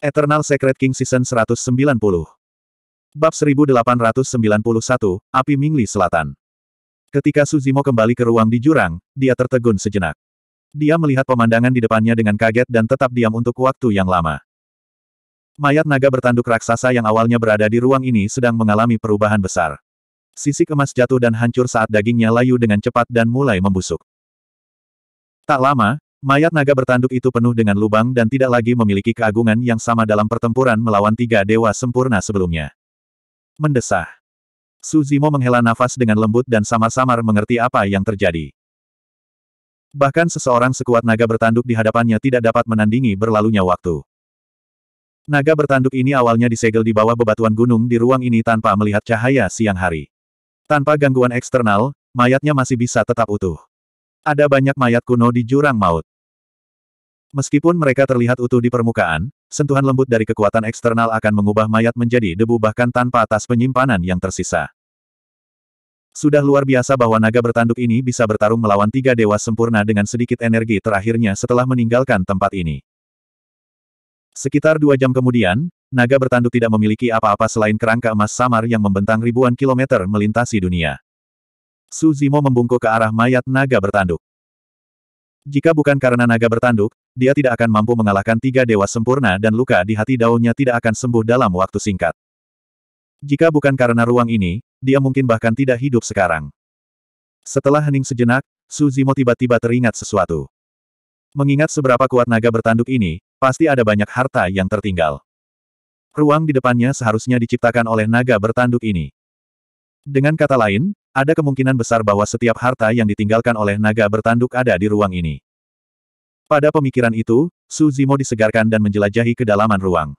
Eternal Secret King Season 190 Bab 1891, Api Mingli Selatan Ketika Suzimo kembali ke ruang di jurang, dia tertegun sejenak. Dia melihat pemandangan di depannya dengan kaget dan tetap diam untuk waktu yang lama. Mayat naga bertanduk raksasa yang awalnya berada di ruang ini sedang mengalami perubahan besar. Sisi emas jatuh dan hancur saat dagingnya layu dengan cepat dan mulai membusuk. Tak lama, Mayat naga bertanduk itu penuh dengan lubang dan tidak lagi memiliki keagungan yang sama dalam pertempuran melawan tiga dewa sempurna sebelumnya. Mendesah. Suzimo menghela nafas dengan lembut dan samar-samar mengerti apa yang terjadi. Bahkan seseorang sekuat naga bertanduk di hadapannya tidak dapat menandingi berlalunya waktu. Naga bertanduk ini awalnya disegel di bawah bebatuan gunung di ruang ini tanpa melihat cahaya siang hari. Tanpa gangguan eksternal, mayatnya masih bisa tetap utuh. Ada banyak mayat kuno di jurang maut. Meskipun mereka terlihat utuh di permukaan, sentuhan lembut dari kekuatan eksternal akan mengubah mayat menjadi debu bahkan tanpa atas penyimpanan yang tersisa. Sudah luar biasa bahwa naga bertanduk ini bisa bertarung melawan tiga dewa sempurna dengan sedikit energi terakhirnya setelah meninggalkan tempat ini. Sekitar dua jam kemudian, naga bertanduk tidak memiliki apa-apa selain kerangka emas samar yang membentang ribuan kilometer melintasi dunia. Suzimo membungkuk ke arah mayat naga bertanduk. Jika bukan karena naga bertanduk, dia tidak akan mampu mengalahkan tiga dewa sempurna dan luka di hati daunnya tidak akan sembuh dalam waktu singkat. Jika bukan karena ruang ini, dia mungkin bahkan tidak hidup sekarang. Setelah hening sejenak, Suzimo tiba-tiba teringat sesuatu. Mengingat seberapa kuat naga bertanduk ini, pasti ada banyak harta yang tertinggal. Ruang di depannya seharusnya diciptakan oleh naga bertanduk ini. Dengan kata lain, ada kemungkinan besar bahwa setiap harta yang ditinggalkan oleh naga bertanduk ada di ruang ini. Pada pemikiran itu, Su Zimo disegarkan dan menjelajahi kedalaman ruang.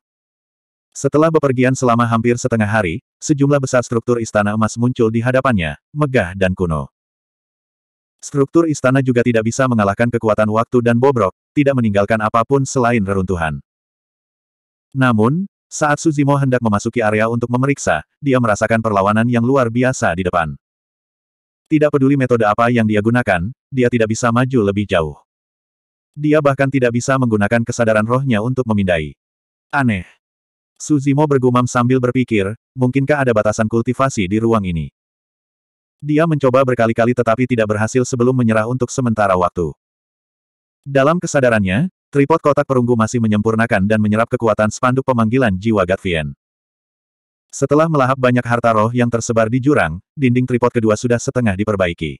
Setelah bepergian selama hampir setengah hari, sejumlah besar struktur istana emas muncul di hadapannya, megah dan kuno. Struktur istana juga tidak bisa mengalahkan kekuatan waktu dan bobrok, tidak meninggalkan apapun selain reruntuhan. Namun, saat Suzimo hendak memasuki area untuk memeriksa, dia merasakan perlawanan yang luar biasa di depan. Tidak peduli metode apa yang dia gunakan, dia tidak bisa maju lebih jauh. Dia bahkan tidak bisa menggunakan kesadaran rohnya untuk memindai. Aneh. Suzimo bergumam sambil berpikir, mungkinkah ada batasan kultivasi di ruang ini? Dia mencoba berkali-kali tetapi tidak berhasil sebelum menyerah untuk sementara waktu. Dalam kesadarannya, tripod kotak perunggu masih menyempurnakan dan menyerap kekuatan spanduk pemanggilan jiwa Gatvian. Setelah melahap banyak harta roh yang tersebar di jurang, dinding tripod kedua sudah setengah diperbaiki.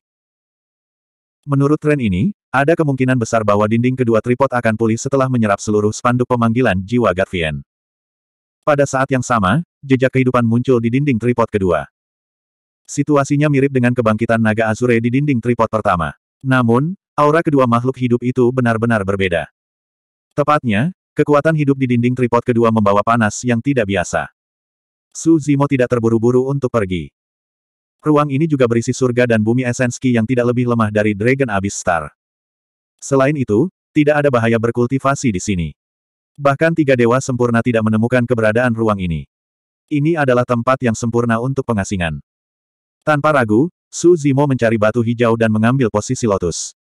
Menurut tren ini, ada kemungkinan besar bahwa dinding kedua tripod akan pulih setelah menyerap seluruh spanduk pemanggilan jiwa Garvien. Pada saat yang sama, jejak kehidupan muncul di dinding tripod kedua. Situasinya mirip dengan kebangkitan naga Azure di dinding tripod pertama. Namun, aura kedua makhluk hidup itu benar-benar berbeda. Tepatnya, kekuatan hidup di dinding tripod kedua membawa panas yang tidak biasa. Su Zimo tidak terburu-buru untuk pergi. Ruang ini juga berisi surga dan bumi esenski yang tidak lebih lemah dari Dragon Abyss Star. Selain itu, tidak ada bahaya berkultivasi di sini. Bahkan tiga dewa sempurna tidak menemukan keberadaan ruang ini. Ini adalah tempat yang sempurna untuk pengasingan. Tanpa ragu, Su Zimo mencari batu hijau dan mengambil posisi lotus.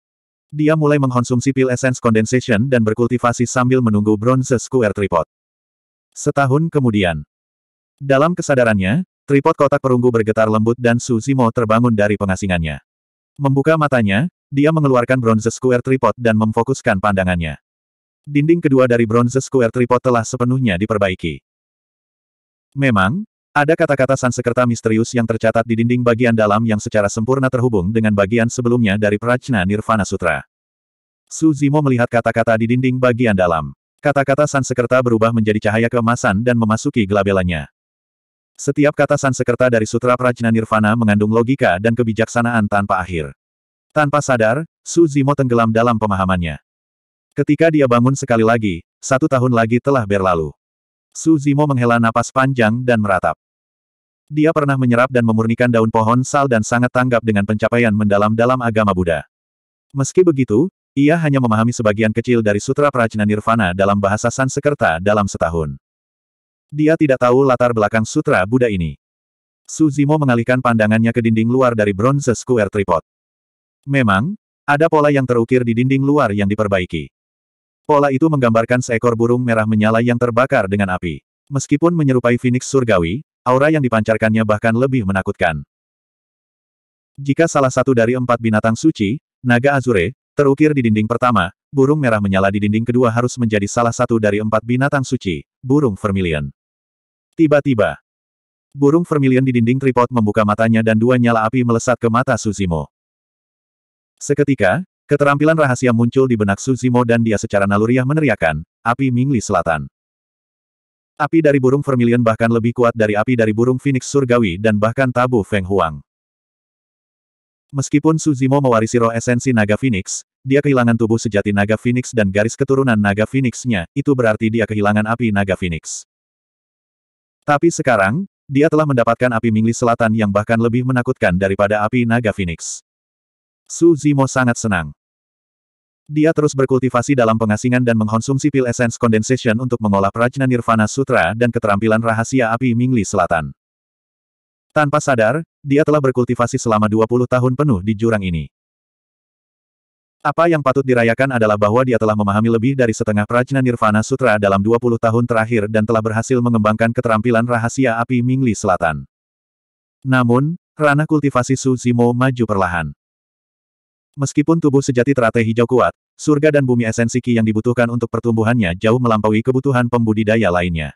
Dia mulai mengkonsumsi pil Essence Condensation dan berkultivasi sambil menunggu Bronze Square Tripod. Setahun kemudian, dalam kesadarannya, tripod kotak perunggu bergetar lembut dan Su Zimo terbangun dari pengasingannya. Membuka matanya, dia mengeluarkan bronze square tripod dan memfokuskan pandangannya. Dinding kedua dari bronze square tripod telah sepenuhnya diperbaiki. Memang, ada kata-kata Sansekerta misterius yang tercatat di dinding bagian dalam yang secara sempurna terhubung dengan bagian sebelumnya dari Prajna Nirvana Sutra. Su Zimo melihat kata-kata di dinding bagian dalam. Kata-kata Sansekerta berubah menjadi cahaya keemasan dan memasuki gelabelannya. Setiap kata Sansekerta dari Sutra Prajna Nirvana mengandung logika dan kebijaksanaan tanpa akhir. Tanpa sadar, Su Zimo tenggelam dalam pemahamannya. Ketika dia bangun sekali lagi, satu tahun lagi telah berlalu. Su Zimo menghela napas panjang dan meratap. Dia pernah menyerap dan memurnikan daun pohon sal dan sangat tanggap dengan pencapaian mendalam dalam agama Buddha. Meski begitu, ia hanya memahami sebagian kecil dari Sutra Prajna Nirvana dalam bahasa Sansekerta dalam setahun. Dia tidak tahu latar belakang sutra Buddha ini. Suzimo mengalihkan pandangannya ke dinding luar dari Bronze Square Tripod. Memang, ada pola yang terukir di dinding luar yang diperbaiki. Pola itu menggambarkan seekor burung merah menyala yang terbakar dengan api. Meskipun menyerupai Phoenix surgawi, aura yang dipancarkannya bahkan lebih menakutkan. Jika salah satu dari empat binatang suci, naga azure, terukir di dinding pertama, burung merah menyala di dinding kedua harus menjadi salah satu dari empat binatang suci, burung vermilion. Tiba-tiba, burung vermilion di dinding tripod membuka matanya dan dua nyala api melesat ke mata Suzimo. Seketika, keterampilan rahasia muncul di benak Suzimo dan dia secara naluriah meneriakan, api Mingli Selatan. Api dari burung vermilion bahkan lebih kuat dari api dari burung phoenix surgawi dan bahkan tabu Feng Huang. Meskipun Suzimo mewarisi roh esensi naga phoenix, dia kehilangan tubuh sejati naga phoenix dan garis keturunan naga phoenixnya, itu berarti dia kehilangan api naga phoenix. Tapi sekarang, dia telah mendapatkan api Mingli Selatan yang bahkan lebih menakutkan daripada api naga Phoenix. Su Zimo sangat senang. Dia terus berkultivasi dalam pengasingan dan mengkonsumsi pil Essence Condensation untuk mengolah Prajna Nirvana Sutra dan keterampilan rahasia api Mingli Selatan. Tanpa sadar, dia telah berkultivasi selama 20 tahun penuh di jurang ini. Apa yang patut dirayakan adalah bahwa dia telah memahami lebih dari setengah Prajna Nirvana Sutra dalam 20 tahun terakhir dan telah berhasil mengembangkan keterampilan rahasia api Mingli Selatan. Namun, ranah kultivasi Su Zimo maju perlahan. Meskipun tubuh sejati teratai hijau kuat, surga dan bumi esensi Qi yang dibutuhkan untuk pertumbuhannya jauh melampaui kebutuhan pembudidaya lainnya.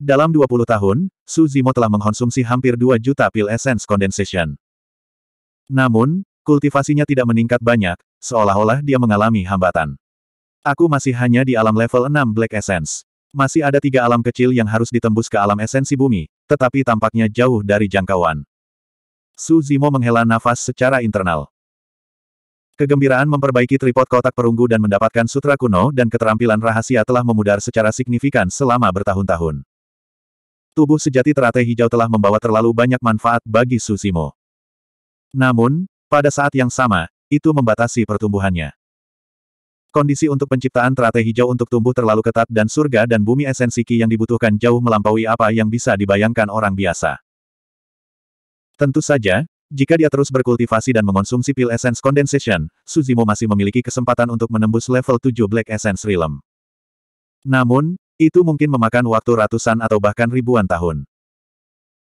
Dalam 20 tahun, Su Zimo telah mengkonsumsi hampir 2 juta pil esens condensation. Namun, Kultivasinya tidak meningkat banyak, seolah-olah dia mengalami hambatan. Aku masih hanya di alam level 6 Black Essence. Masih ada tiga alam kecil yang harus ditembus ke alam esensi bumi, tetapi tampaknya jauh dari jangkauan. Su Zimo menghela nafas secara internal. Kegembiraan memperbaiki tripod kotak perunggu dan mendapatkan sutra kuno dan keterampilan rahasia telah memudar secara signifikan selama bertahun-tahun. Tubuh sejati teratai hijau telah membawa terlalu banyak manfaat bagi Su Zimo. Namun, pada saat yang sama, itu membatasi pertumbuhannya. Kondisi untuk penciptaan teratai hijau untuk tumbuh terlalu ketat dan surga dan bumi esensi ki yang dibutuhkan jauh melampaui apa yang bisa dibayangkan orang biasa. Tentu saja, jika dia terus berkultivasi dan mengonsumsi pil essence condensation, Suzimo masih memiliki kesempatan untuk menembus level 7 Black Essence Realm. Namun, itu mungkin memakan waktu ratusan atau bahkan ribuan tahun.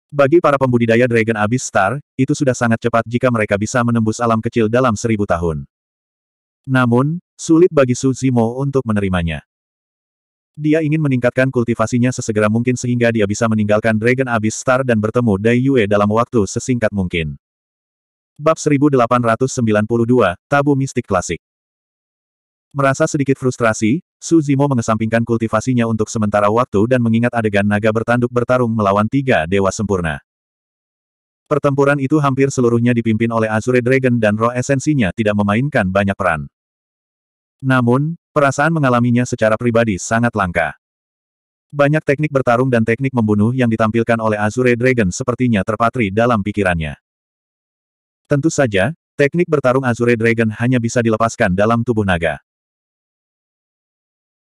Bagi para pembudidaya Dragon Abyss Star, itu sudah sangat cepat jika mereka bisa menembus alam kecil dalam seribu tahun. Namun, sulit bagi Su Zimo untuk menerimanya. Dia ingin meningkatkan kultivasinya sesegera mungkin sehingga dia bisa meninggalkan Dragon Abyss Star dan bertemu Dai Yue dalam waktu sesingkat mungkin. Bab 1892, Tabu Mistik Klasik Merasa sedikit frustrasi, Su Zimo mengesampingkan kultivasinya untuk sementara waktu dan mengingat adegan naga bertanduk bertarung melawan tiga dewa sempurna. Pertempuran itu hampir seluruhnya dipimpin oleh Azure Dragon dan roh esensinya tidak memainkan banyak peran. Namun, perasaan mengalaminya secara pribadi sangat langka. Banyak teknik bertarung dan teknik membunuh yang ditampilkan oleh Azure Dragon sepertinya terpatri dalam pikirannya. Tentu saja, teknik bertarung Azure Dragon hanya bisa dilepaskan dalam tubuh naga.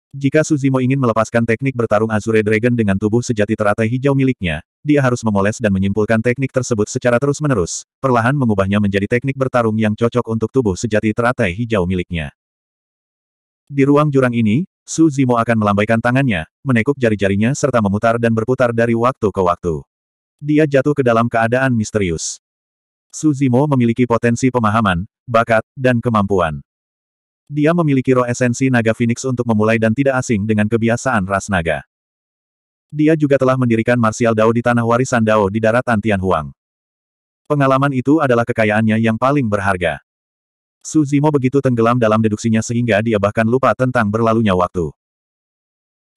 Jika Suzimo ingin melepaskan teknik bertarung Azure Dragon dengan tubuh sejati teratai hijau miliknya, dia harus memoles dan menyimpulkan teknik tersebut secara terus-menerus, perlahan mengubahnya menjadi teknik bertarung yang cocok untuk tubuh sejati teratai hijau miliknya. Di ruang jurang ini, Suzimo akan melambaikan tangannya, menekuk jari-jarinya serta memutar dan berputar dari waktu ke waktu. Dia jatuh ke dalam keadaan misterius. Suzimo memiliki potensi pemahaman, bakat, dan kemampuan. Dia memiliki roh esensi naga Phoenix untuk memulai dan tidak asing dengan kebiasaan ras naga. Dia juga telah mendirikan Martial Dao di tanah warisan Dao di daratan Tianhuang. Pengalaman itu adalah kekayaannya yang paling berharga. Su Zimo begitu tenggelam dalam deduksinya sehingga dia bahkan lupa tentang berlalunya waktu.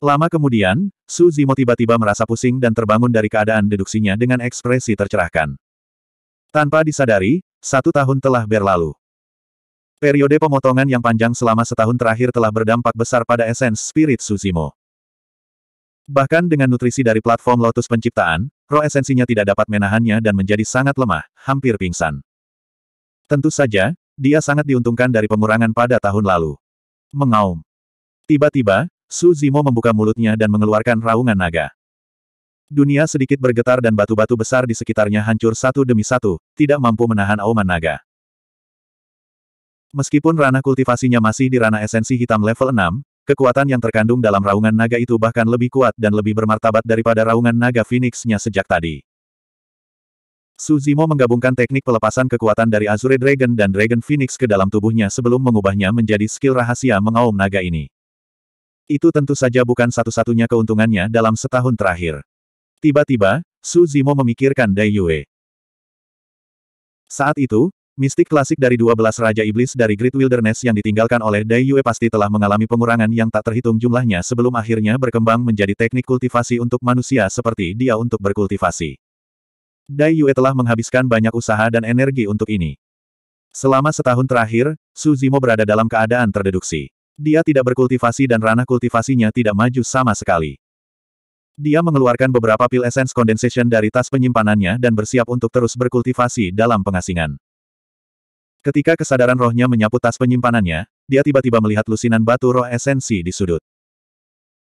Lama kemudian, Su Zimo tiba-tiba merasa pusing dan terbangun dari keadaan deduksinya dengan ekspresi tercerahkan. Tanpa disadari, satu tahun telah berlalu. Periode pemotongan yang panjang selama setahun terakhir telah berdampak besar pada esens spirit Suzimo. Bahkan dengan nutrisi dari platform Lotus penciptaan, roh esensinya tidak dapat menahannya dan menjadi sangat lemah, hampir pingsan. Tentu saja, dia sangat diuntungkan dari pengurangan pada tahun lalu. Mengaum. Tiba-tiba, Suzimo membuka mulutnya dan mengeluarkan raungan naga. Dunia sedikit bergetar dan batu-batu besar di sekitarnya hancur satu demi satu, tidak mampu menahan auman naga. Meskipun ranah kultivasinya masih di ranah esensi hitam level 6, kekuatan yang terkandung dalam raungan naga itu bahkan lebih kuat dan lebih bermartabat daripada raungan naga Phoenix-nya sejak tadi. Suzimo menggabungkan teknik pelepasan kekuatan dari Azure Dragon dan Dragon Phoenix ke dalam tubuhnya sebelum mengubahnya menjadi skill rahasia mengaum naga ini. Itu tentu saja bukan satu-satunya keuntungannya dalam setahun terakhir. Tiba-tiba, Suzimo memikirkan Dai Yue. Saat itu, Mistik klasik dari 12 Raja Iblis dari Great Wilderness yang ditinggalkan oleh Dai Yue pasti telah mengalami pengurangan yang tak terhitung jumlahnya sebelum akhirnya berkembang menjadi teknik kultivasi untuk manusia seperti dia untuk berkultivasi. Dai Yue telah menghabiskan banyak usaha dan energi untuk ini. Selama setahun terakhir, Su Zimo berada dalam keadaan terdeduksi. Dia tidak berkultivasi dan ranah kultivasinya tidak maju sama sekali. Dia mengeluarkan beberapa pil essence condensation dari tas penyimpanannya dan bersiap untuk terus berkultivasi dalam pengasingan. Ketika kesadaran rohnya menyapu tas penyimpanannya, dia tiba-tiba melihat lusinan batu roh esensi di sudut.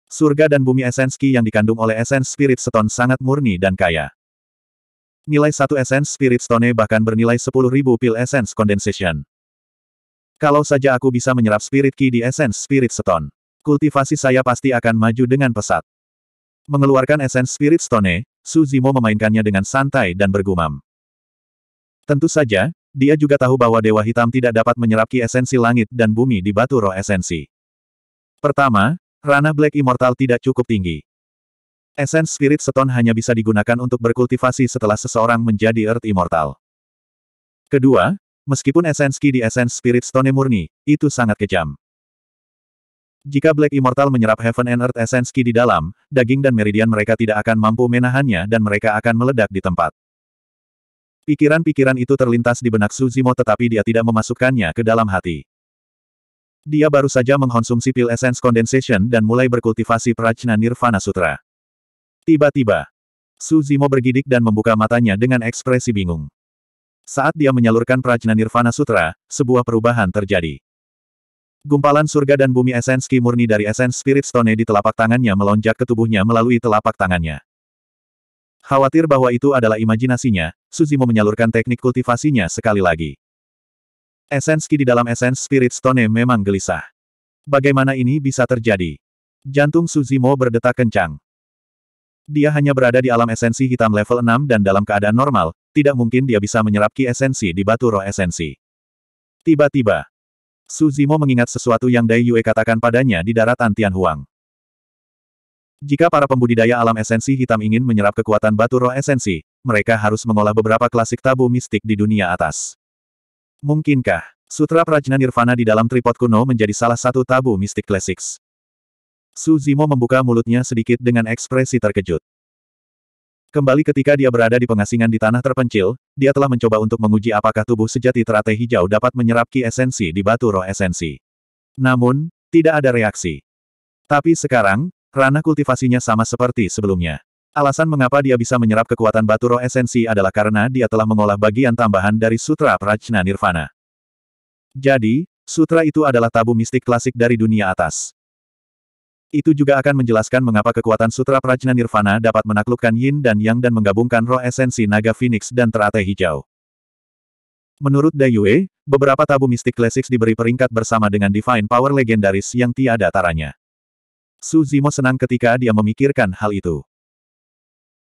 Surga dan bumi esenski yang dikandung oleh esens spirit stone sangat murni dan kaya. Nilai satu esens spirit stone bahkan bernilai 10.000 pil esens condensation. Kalau saja aku bisa menyerap spirit ki di esens spirit stone, kultivasi saya pasti akan maju dengan pesat. Mengeluarkan esens spirit stone, Suzimo memainkannya dengan santai dan bergumam. Tentu saja, dia juga tahu bahwa Dewa Hitam tidak dapat menyerap ki esensi langit dan bumi di batu roh esensi. Pertama, ranah Black Immortal tidak cukup tinggi. Essence Spirit Stone hanya bisa digunakan untuk berkultivasi setelah seseorang menjadi Earth Immortal. Kedua, meskipun Essence Ki di Essence Spirit Stone murni, itu sangat kejam. Jika Black Immortal menyerap Heaven and Earth Essence Ki di dalam, daging dan meridian mereka tidak akan mampu menahannya dan mereka akan meledak di tempat. Pikiran-pikiran itu terlintas di benak Suzimo tetapi dia tidak memasukkannya ke dalam hati. Dia baru saja mengkonsumsi pil Essence Condensation dan mulai berkultivasi Prajna Nirvana Sutra. Tiba-tiba, Suzimo bergidik dan membuka matanya dengan ekspresi bingung. Saat dia menyalurkan Prajna Nirvana Sutra, sebuah perubahan terjadi. Gumpalan surga dan bumi esens murni dari esens Spirit Stone di telapak tangannya melonjak ke tubuhnya melalui telapak tangannya. Khawatir bahwa itu adalah imajinasinya, Suzimo menyalurkan teknik kultivasinya sekali lagi. Esenski di dalam Esens Spirit Stone memang gelisah. Bagaimana ini bisa terjadi? Jantung Suzimo berdetak kencang. Dia hanya berada di alam esensi hitam level 6 dan dalam keadaan normal, tidak mungkin dia bisa menyerap ki esensi di batu roh esensi. Tiba-tiba, Suzimo mengingat sesuatu yang Dai Yue katakan padanya di daratan Tianhuang. Jika para pembudidaya alam esensi hitam ingin menyerap kekuatan batu roh esensi, mereka harus mengolah beberapa klasik tabu mistik di dunia atas. Mungkinkah Sutra Prajna Nirvana di dalam tripod kuno menjadi salah satu tabu mistik klasiks? Suzimo membuka mulutnya sedikit dengan ekspresi terkejut. Kembali ketika dia berada di pengasingan di tanah terpencil, dia telah mencoba untuk menguji apakah tubuh sejati terate hijau dapat menyerap ki esensi di batu roh esensi. Namun, tidak ada reaksi. Tapi sekarang, Rana kultivasinya sama seperti sebelumnya. Alasan mengapa dia bisa menyerap kekuatan batu roh esensi adalah karena dia telah mengolah bagian tambahan dari Sutra Prajna Nirvana. Jadi, sutra itu adalah tabu mistik klasik dari dunia atas. Itu juga akan menjelaskan mengapa kekuatan Sutra Prajna Nirvana dapat menaklukkan Yin dan Yang dan menggabungkan roh esensi naga Phoenix dan teratai hijau. Menurut Dayue, beberapa tabu mistik klasik diberi peringkat bersama dengan Divine Power legendaris yang tiada taranya. Su Zimo senang ketika dia memikirkan hal itu.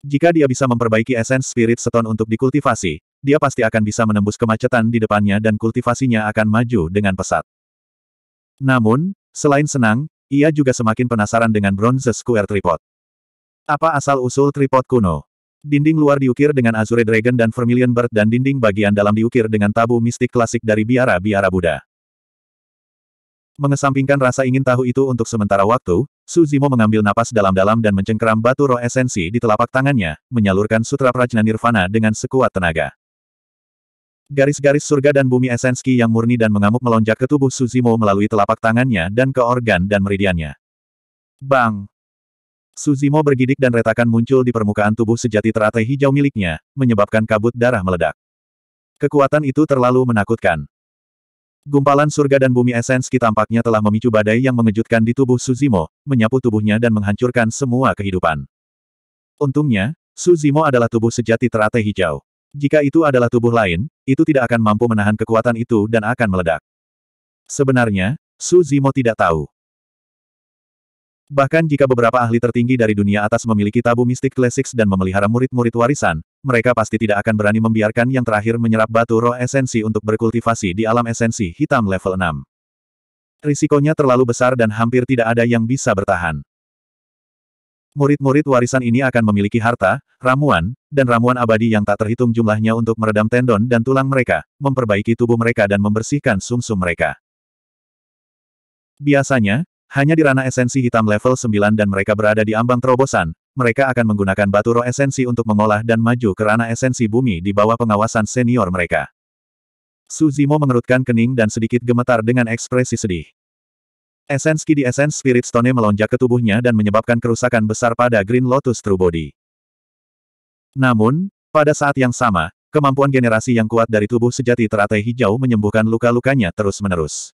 Jika dia bisa memperbaiki esens spirit stone untuk dikultivasi, dia pasti akan bisa menembus kemacetan di depannya dan kultivasinya akan maju dengan pesat. Namun, selain senang, ia juga semakin penasaran dengan bronze square tripod. Apa asal-usul tripod kuno? Dinding luar diukir dengan Azure Dragon dan Vermilion Bird dan dinding bagian dalam diukir dengan tabu mistik klasik dari biara-biara Buddha. Mengesampingkan rasa ingin tahu itu untuk sementara waktu, Suzimo mengambil napas dalam-dalam dan mencengkeram batu roh esensi di telapak tangannya, menyalurkan sutra prajna nirvana dengan sekuat tenaga. Garis-garis surga dan bumi esenski yang murni dan mengamuk melonjak ke tubuh Suzimo melalui telapak tangannya dan ke organ dan meridiannya. Bang! Suzimo bergidik dan retakan muncul di permukaan tubuh sejati teratai hijau miliknya, menyebabkan kabut darah meledak. Kekuatan itu terlalu menakutkan. Gumpalan surga dan bumi esens kita tampaknya telah memicu badai yang mengejutkan di tubuh Suzimo, menyapu tubuhnya dan menghancurkan semua kehidupan. Untungnya, Suzimo adalah tubuh sejati teratai hijau. Jika itu adalah tubuh lain, itu tidak akan mampu menahan kekuatan itu dan akan meledak. Sebenarnya, Suzimo tidak tahu. Bahkan jika beberapa ahli tertinggi dari dunia atas memiliki tabu mistik klasik dan memelihara murid-murid warisan, mereka pasti tidak akan berani membiarkan yang terakhir menyerap batu roh esensi untuk berkultivasi di alam esensi hitam level 6. Risikonya terlalu besar dan hampir tidak ada yang bisa bertahan. Murid-murid warisan ini akan memiliki harta, ramuan, dan ramuan abadi yang tak terhitung jumlahnya untuk meredam tendon dan tulang mereka, memperbaiki tubuh mereka dan membersihkan sumsum -sum mereka. Biasanya, hanya di ranah esensi hitam level 9 dan mereka berada di ambang terobosan, mereka akan menggunakan batu roh esensi untuk mengolah dan maju ke ranah esensi bumi di bawah pengawasan senior mereka. Suzimo mengerutkan kening dan sedikit gemetar dengan ekspresi sedih. Esensi di Esens Spirit Stone melonjak ke tubuhnya dan menyebabkan kerusakan besar pada Green Lotus True Body. Namun, pada saat yang sama, kemampuan generasi yang kuat dari tubuh sejati teratai hijau menyembuhkan luka-lukanya terus-menerus.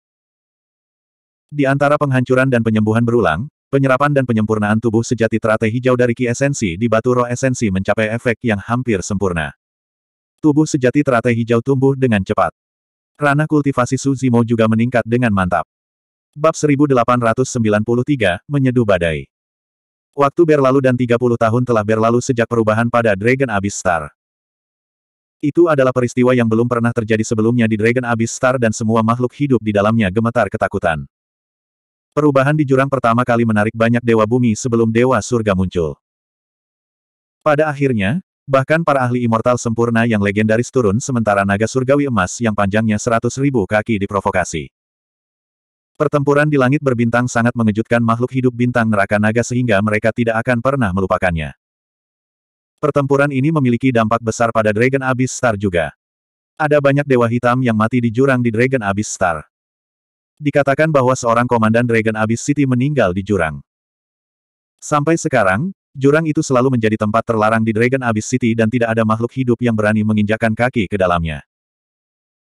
Di antara penghancuran dan penyembuhan berulang, penyerapan dan penyempurnaan tubuh sejati teratai hijau dari ki esensi di batu roh esensi mencapai efek yang hampir sempurna. Tubuh sejati teratai hijau tumbuh dengan cepat. Ranah kultivasi Suzimo juga meningkat dengan mantap. Bab 1893, Menyeduh Badai. Waktu berlalu dan 30 tahun telah berlalu sejak perubahan pada Dragon Abyss Star. Itu adalah peristiwa yang belum pernah terjadi sebelumnya di Dragon Abyss Star dan semua makhluk hidup di dalamnya gemetar ketakutan. Perubahan di jurang pertama kali menarik banyak dewa bumi sebelum dewa surga muncul. Pada akhirnya, bahkan para ahli immortal sempurna yang legendaris turun sementara naga surgawi emas yang panjangnya 100 ribu kaki diprovokasi. Pertempuran di langit berbintang sangat mengejutkan makhluk hidup bintang neraka naga sehingga mereka tidak akan pernah melupakannya. Pertempuran ini memiliki dampak besar pada Dragon Abyss Star juga. Ada banyak dewa hitam yang mati di jurang di Dragon Abyss Star. Dikatakan bahwa seorang komandan Dragon Abyss City meninggal di jurang. Sampai sekarang, jurang itu selalu menjadi tempat terlarang di Dragon Abyss City dan tidak ada makhluk hidup yang berani menginjakan kaki ke dalamnya.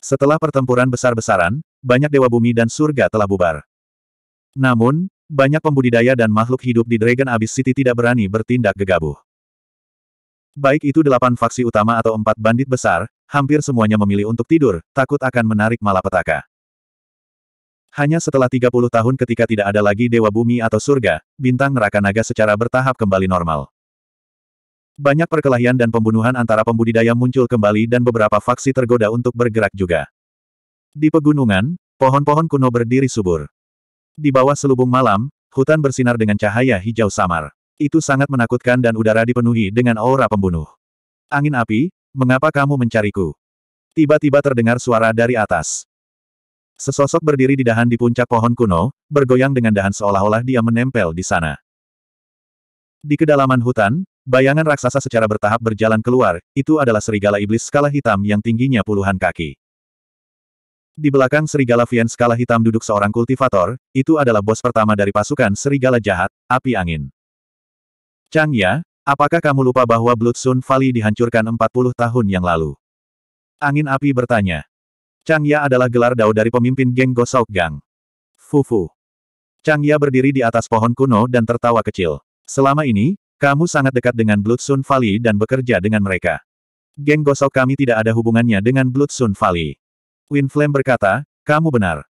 Setelah pertempuran besar-besaran, banyak dewa bumi dan surga telah bubar. Namun, banyak pembudidaya dan makhluk hidup di Dragon Abyss City tidak berani bertindak gegabah. Baik itu delapan faksi utama atau empat bandit besar, hampir semuanya memilih untuk tidur, takut akan menarik malapetaka. Hanya setelah 30 tahun ketika tidak ada lagi dewa bumi atau surga, bintang neraka naga secara bertahap kembali normal. Banyak perkelahian dan pembunuhan antara pembudidaya muncul kembali dan beberapa faksi tergoda untuk bergerak juga. Di pegunungan, pohon-pohon kuno berdiri subur. Di bawah selubung malam, hutan bersinar dengan cahaya hijau samar. Itu sangat menakutkan dan udara dipenuhi dengan aura pembunuh. Angin api, mengapa kamu mencariku? Tiba-tiba terdengar suara dari atas. Sesosok berdiri di dahan di puncak pohon kuno, bergoyang dengan dahan seolah-olah dia menempel di sana. Di kedalaman hutan, bayangan raksasa secara bertahap berjalan keluar, itu adalah serigala iblis skala hitam yang tingginya puluhan kaki. Di belakang serigala Vian skala hitam duduk seorang kultivator, itu adalah bos pertama dari pasukan serigala jahat, api angin. Chang Ya, apakah kamu lupa bahwa Blood Sun Valley dihancurkan 40 tahun yang lalu? Angin api bertanya. Chang Ya adalah gelar dao dari pemimpin geng Gosok Gang. Fufu. Chang Ya berdiri di atas pohon kuno dan tertawa kecil. Selama ini, kamu sangat dekat dengan Blood Sun Valley dan bekerja dengan mereka. Geng Gosok kami tidak ada hubungannya dengan Blood Sun Valley. Flame berkata, kamu benar.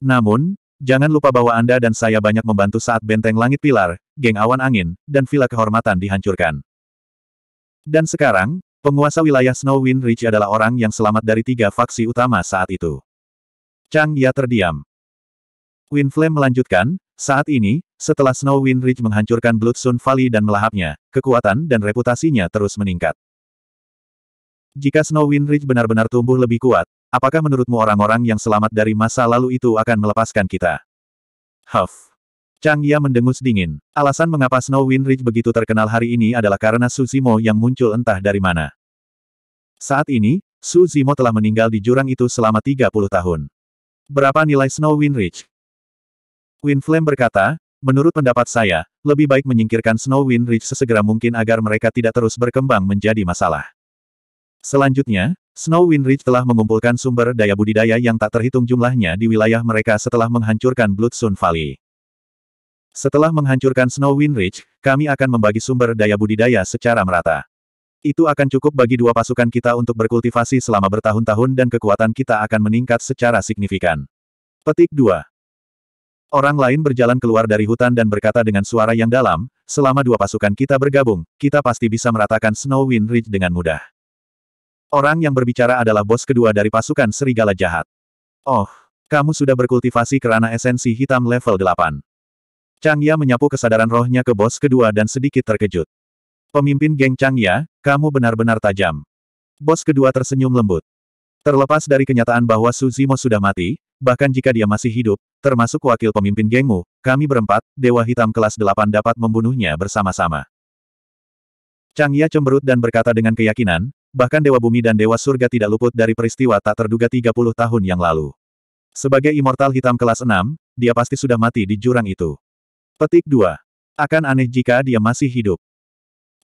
Namun, jangan lupa bahwa Anda dan saya banyak membantu saat benteng langit pilar, geng awan angin, dan villa kehormatan dihancurkan. Dan sekarang, Penguasa wilayah Snowwind Ridge adalah orang yang selamat dari tiga faksi utama saat itu. Chang Ya terdiam. Flame melanjutkan, saat ini, setelah Snowwind Ridge menghancurkan Bloodstone Valley dan melahapnya, kekuatan dan reputasinya terus meningkat. Jika Snowwind Ridge benar-benar tumbuh lebih kuat, apakah menurutmu orang-orang yang selamat dari masa lalu itu akan melepaskan kita? Huff. Chang Ya mendengus dingin. Alasan mengapa Snow Wind Ridge begitu terkenal hari ini adalah karena Su Zimo yang muncul entah dari mana. Saat ini, Su Zimo telah meninggal di jurang itu selama 30 tahun. Berapa nilai Snow Wind Ridge? Winflame berkata, menurut pendapat saya, lebih baik menyingkirkan Snow Wind Ridge sesegera mungkin agar mereka tidak terus berkembang menjadi masalah. Selanjutnya, Snow Wind Ridge telah mengumpulkan sumber daya budidaya yang tak terhitung jumlahnya di wilayah mereka setelah menghancurkan Blood Sun Valley. Setelah menghancurkan Snow Wind Ridge, kami akan membagi sumber daya budidaya secara merata. Itu akan cukup bagi dua pasukan kita untuk berkultivasi selama bertahun-tahun dan kekuatan kita akan meningkat secara signifikan. Petik 2. Orang lain berjalan keluar dari hutan dan berkata dengan suara yang dalam, selama dua pasukan kita bergabung, kita pasti bisa meratakan Snow Wind Ridge dengan mudah. Orang yang berbicara adalah bos kedua dari pasukan serigala jahat. Oh, kamu sudah berkultivasi kerana esensi hitam level 8. Chang menyapu kesadaran rohnya ke bos kedua dan sedikit terkejut. Pemimpin geng Chang kamu benar-benar tajam. Bos kedua tersenyum lembut. Terlepas dari kenyataan bahwa Suzimo sudah mati, bahkan jika dia masih hidup, termasuk wakil pemimpin gengmu, kami berempat, Dewa Hitam kelas 8 dapat membunuhnya bersama-sama. Chang cemberut dan berkata dengan keyakinan, bahkan Dewa Bumi dan Dewa Surga tidak luput dari peristiwa tak terduga 30 tahun yang lalu. Sebagai immortal hitam kelas 6, dia pasti sudah mati di jurang itu. Petik 2. Akan aneh jika dia masih hidup.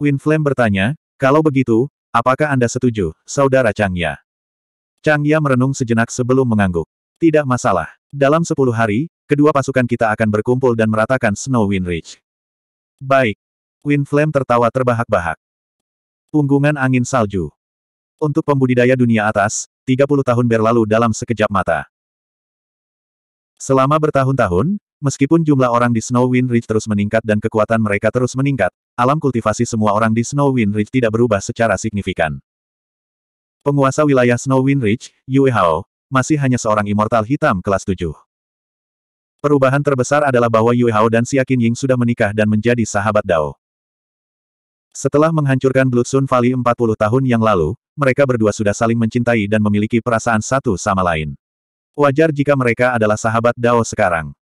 Winflame bertanya, kalau begitu, apakah Anda setuju, Saudara Changya? Changya merenung sejenak sebelum mengangguk. Tidak masalah. Dalam sepuluh hari, kedua pasukan kita akan berkumpul dan meratakan Snow Wind Ridge. Baik. Winflame tertawa terbahak-bahak. Punggungan angin salju. Untuk pembudidaya dunia atas, 30 tahun berlalu dalam sekejap mata. Selama bertahun-tahun, Meskipun jumlah orang di Snow Wind Ridge terus meningkat dan kekuatan mereka terus meningkat, alam kultivasi semua orang di Snow Wind Ridge tidak berubah secara signifikan. Penguasa wilayah Snow Wind Ridge, Yue Hao, masih hanya seorang immortal hitam kelas 7. Perubahan terbesar adalah bahwa Yue Hao dan Xiaqin Ying sudah menikah dan menjadi sahabat Dao. Setelah menghancurkan Blood Sun Valley 40 tahun yang lalu, mereka berdua sudah saling mencintai dan memiliki perasaan satu sama lain. Wajar jika mereka adalah sahabat Dao sekarang.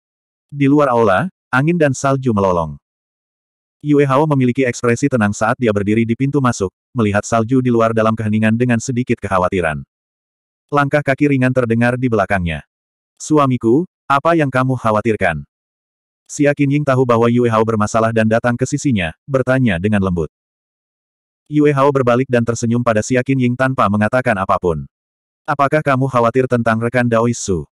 Di luar aula, angin dan salju melolong. Yue Hao memiliki ekspresi tenang saat dia berdiri di pintu masuk, melihat salju di luar dalam keheningan dengan sedikit kekhawatiran. Langkah kaki ringan terdengar di belakangnya. Suamiku, apa yang kamu khawatirkan? Akin Ying tahu bahwa Yue Hao bermasalah dan datang ke sisinya, bertanya dengan lembut. Yue Hao berbalik dan tersenyum pada Akin Ying tanpa mengatakan apapun. Apakah kamu khawatir tentang rekan Daoisu?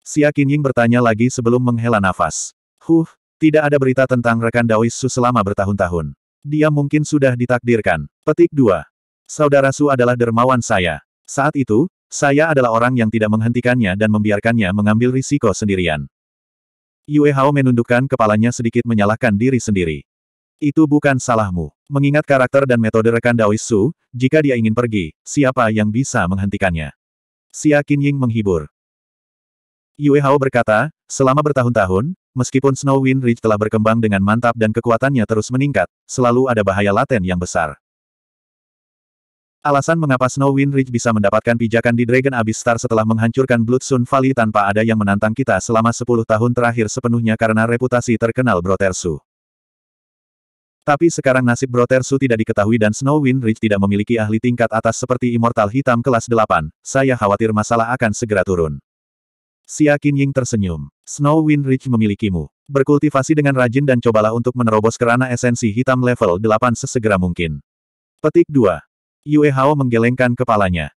Xia Qinying bertanya lagi sebelum menghela nafas. Huh, tidak ada berita tentang rekan Daois Su selama bertahun-tahun. Dia mungkin sudah ditakdirkan. Petik 2. Saudara Su adalah dermawan saya. Saat itu, saya adalah orang yang tidak menghentikannya dan membiarkannya mengambil risiko sendirian. Yue Hao menundukkan kepalanya sedikit menyalahkan diri sendiri. Itu bukan salahmu. Mengingat karakter dan metode rekan Daois Su, jika dia ingin pergi, siapa yang bisa menghentikannya? Xia Qinying menghibur. Yue Hao berkata, selama bertahun-tahun, meskipun Snow Wind Ridge telah berkembang dengan mantap dan kekuatannya terus meningkat, selalu ada bahaya laten yang besar. Alasan mengapa Snow Wind Ridge bisa mendapatkan pijakan di Dragon Abyss Star setelah menghancurkan Blood Sun Valley tanpa ada yang menantang kita selama 10 tahun terakhir sepenuhnya karena reputasi terkenal Brotersu. Tapi sekarang nasib Brotersu tidak diketahui dan Snow Wind Ridge tidak memiliki ahli tingkat atas seperti Immortal Hitam kelas 8, saya khawatir masalah akan segera turun. Xia Qingying tersenyum. Snow Wind Ridge memilikimu. Berkultivasi dengan rajin dan cobalah untuk menerobos kerana esensi hitam level 8 sesegera mungkin. Petik 2. Yue Hao menggelengkan kepalanya.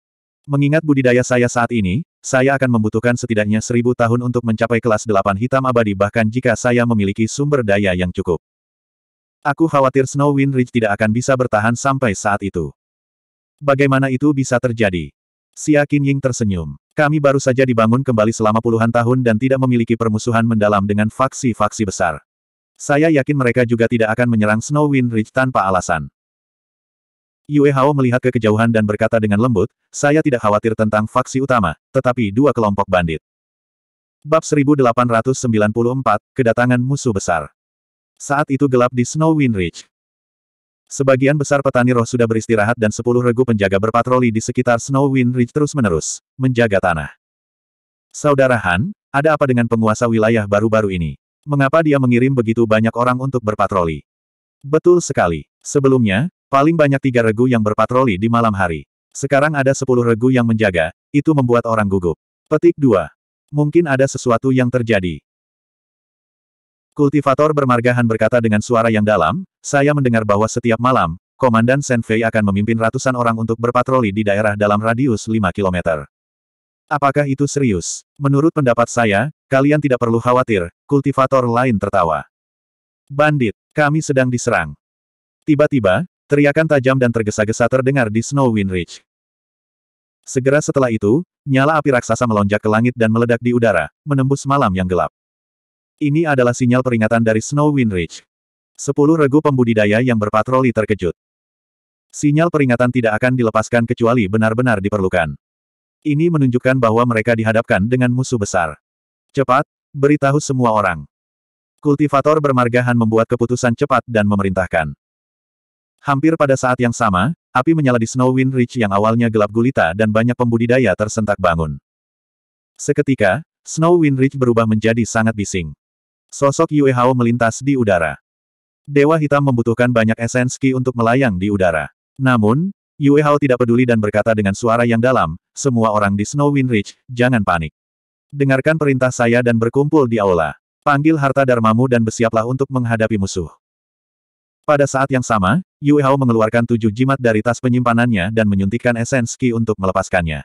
Mengingat budidaya saya saat ini, saya akan membutuhkan setidaknya seribu tahun untuk mencapai kelas 8 hitam abadi bahkan jika saya memiliki sumber daya yang cukup. Aku khawatir Snow Wind Ridge tidak akan bisa bertahan sampai saat itu. Bagaimana itu bisa terjadi? Xia Ying tersenyum. Kami baru saja dibangun kembali selama puluhan tahun dan tidak memiliki permusuhan mendalam dengan faksi-faksi besar. Saya yakin mereka juga tidak akan menyerang Snow Wind Ridge tanpa alasan. Yue Hao melihat ke kejauhan dan berkata dengan lembut, saya tidak khawatir tentang faksi utama, tetapi dua kelompok bandit. Bab 1894, Kedatangan Musuh Besar Saat itu gelap di Snow Wind Ridge. Sebagian besar petani roh sudah beristirahat dan sepuluh regu penjaga berpatroli di sekitar Snow Wind Ridge terus-menerus, menjaga tanah. Saudara Han, ada apa dengan penguasa wilayah baru-baru ini? Mengapa dia mengirim begitu banyak orang untuk berpatroli? Betul sekali. Sebelumnya, paling banyak tiga regu yang berpatroli di malam hari. Sekarang ada sepuluh regu yang menjaga, itu membuat orang gugup. Petik 2. Mungkin ada sesuatu yang terjadi. Kultivator bermarga Han berkata dengan suara yang dalam, saya mendengar bahwa setiap malam, Komandan Senfei akan memimpin ratusan orang untuk berpatroli di daerah dalam radius 5 km. Apakah itu serius? Menurut pendapat saya, kalian tidak perlu khawatir, kultivator lain tertawa. Bandit, kami sedang diserang. Tiba-tiba, teriakan tajam dan tergesa-gesa terdengar di Snowwind Ridge. Segera setelah itu, nyala api raksasa melonjak ke langit dan meledak di udara, menembus malam yang gelap. Ini adalah sinyal peringatan dari Snowwind Ridge. Sepuluh regu pembudidaya yang berpatroli terkejut. Sinyal peringatan tidak akan dilepaskan kecuali benar-benar diperlukan. Ini menunjukkan bahwa mereka dihadapkan dengan musuh besar. Cepat, beritahu semua orang. Kultivator bermarga Han membuat keputusan cepat dan memerintahkan. Hampir pada saat yang sama, api menyala di Snow Wind Ridge yang awalnya gelap gulita dan banyak pembudidaya tersentak bangun. Seketika, Snow Wind Ridge berubah menjadi sangat bising. Sosok Yue Hao melintas di udara. Dewa Hitam membutuhkan banyak esenski untuk melayang di udara. Namun, Yue Hao tidak peduli dan berkata dengan suara yang dalam, semua orang di Snow Wind Ridge, jangan panik. Dengarkan perintah saya dan berkumpul di aula. Panggil harta Darmamu dan bersiaplah untuk menghadapi musuh. Pada saat yang sama, Yue Hao mengeluarkan tujuh jimat dari tas penyimpanannya dan menyuntikkan esenski untuk melepaskannya.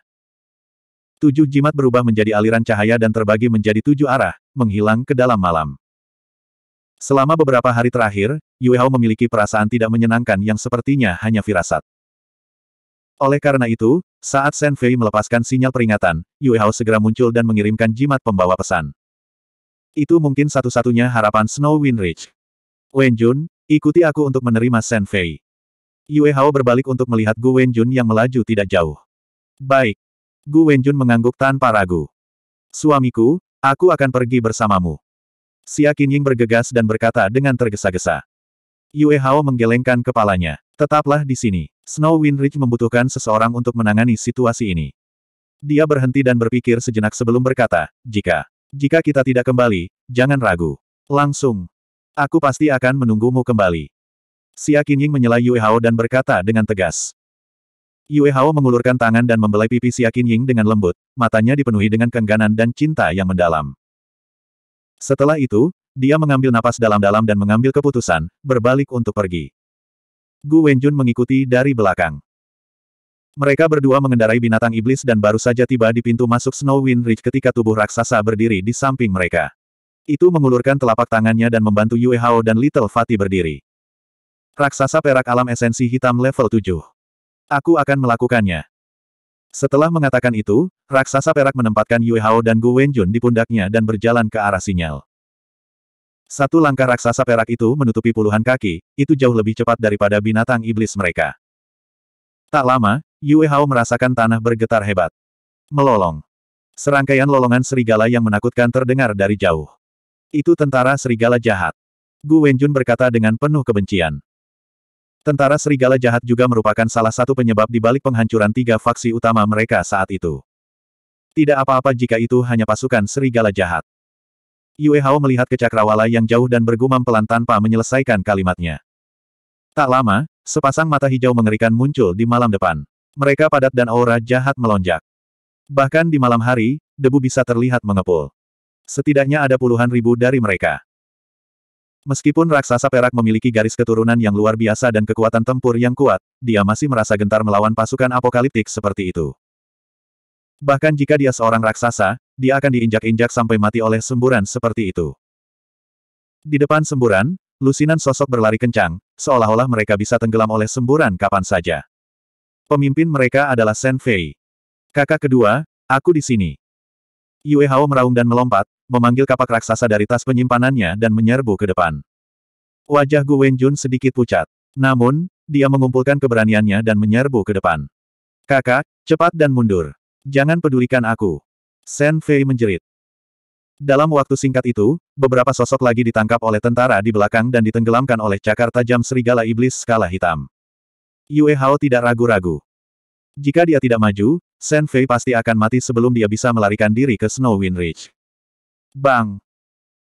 Tujuh jimat berubah menjadi aliran cahaya dan terbagi menjadi tujuh arah, menghilang ke dalam malam. Selama beberapa hari terakhir, Yue Hao memiliki perasaan tidak menyenangkan yang sepertinya hanya firasat. Oleh karena itu, saat Shen Fei melepaskan sinyal peringatan, Yue Hao segera muncul dan mengirimkan jimat pembawa pesan. Itu mungkin satu-satunya harapan Snow Winridge. Wen Jun, ikuti aku untuk menerima Shen Fei. Yue Hao berbalik untuk melihat Gu Wen Jun yang melaju tidak jauh. Baik. Gu Wen Jun mengangguk tanpa ragu. Suamiku, aku akan pergi bersamamu. Xia Qinying bergegas dan berkata dengan tergesa-gesa. Yue Hao menggelengkan kepalanya. Tetaplah di sini. Snow Winridge membutuhkan seseorang untuk menangani situasi ini. Dia berhenti dan berpikir sejenak sebelum berkata, jika, jika kita tidak kembali, jangan ragu. Langsung. Aku pasti akan menunggumu kembali. Xia Qinying menyela Yue Hao dan berkata dengan tegas. Yue Hao mengulurkan tangan dan membelai pipi Xia Qinying dengan lembut, matanya dipenuhi dengan keengganan dan cinta yang mendalam. Setelah itu, dia mengambil napas dalam-dalam dan mengambil keputusan, berbalik untuk pergi. Gu Wenjun mengikuti dari belakang. Mereka berdua mengendarai binatang iblis dan baru saja tiba di pintu masuk Snow Wind Ridge ketika tubuh raksasa berdiri di samping mereka. Itu mengulurkan telapak tangannya dan membantu Yue Hao dan Little Fatih berdiri. Raksasa perak alam esensi hitam level 7. Aku akan melakukannya. Setelah mengatakan itu, raksasa perak menempatkan Yue Hao dan Gu Wenjun di pundaknya dan berjalan ke arah sinyal. Satu langkah raksasa perak itu menutupi puluhan kaki, itu jauh lebih cepat daripada binatang iblis mereka. Tak lama, Yue Hao merasakan tanah bergetar hebat. Melolong. Serangkaian lolongan serigala yang menakutkan terdengar dari jauh. Itu tentara serigala jahat. Gu Wenjun berkata dengan penuh kebencian. Tentara serigala jahat juga merupakan salah satu penyebab di balik penghancuran tiga faksi utama mereka saat itu. Tidak apa-apa jika itu hanya pasukan serigala jahat. Yue Hao melihat ke cakrawala yang jauh dan bergumam pelan tanpa menyelesaikan kalimatnya. Tak lama, sepasang mata hijau mengerikan muncul di malam depan. Mereka padat dan aura jahat melonjak. Bahkan di malam hari, debu bisa terlihat mengepul. Setidaknya ada puluhan ribu dari mereka. Meskipun raksasa perak memiliki garis keturunan yang luar biasa dan kekuatan tempur yang kuat, dia masih merasa gentar melawan pasukan apokaliptik seperti itu. Bahkan jika dia seorang raksasa, dia akan diinjak-injak sampai mati oleh semburan seperti itu. Di depan semburan, lusinan sosok berlari kencang, seolah-olah mereka bisa tenggelam oleh semburan kapan saja. Pemimpin mereka adalah Sen Fei. Kakak kedua, aku di sini. Yue Hao meraung dan melompat, memanggil kapak raksasa dari tas penyimpanannya dan menyerbu ke depan. Wajah Gu Wenjun sedikit pucat. Namun, dia mengumpulkan keberaniannya dan menyerbu ke depan. Kakak, cepat dan mundur. Jangan pedulikan aku. Shen Fei menjerit. Dalam waktu singkat itu, beberapa sosok lagi ditangkap oleh tentara di belakang dan ditenggelamkan oleh cakar tajam serigala iblis skala hitam. Yue Hao tidak ragu-ragu. Jika dia tidak maju, Shen Fei pasti akan mati sebelum dia bisa melarikan diri ke Snow Wind Ridge. Bang!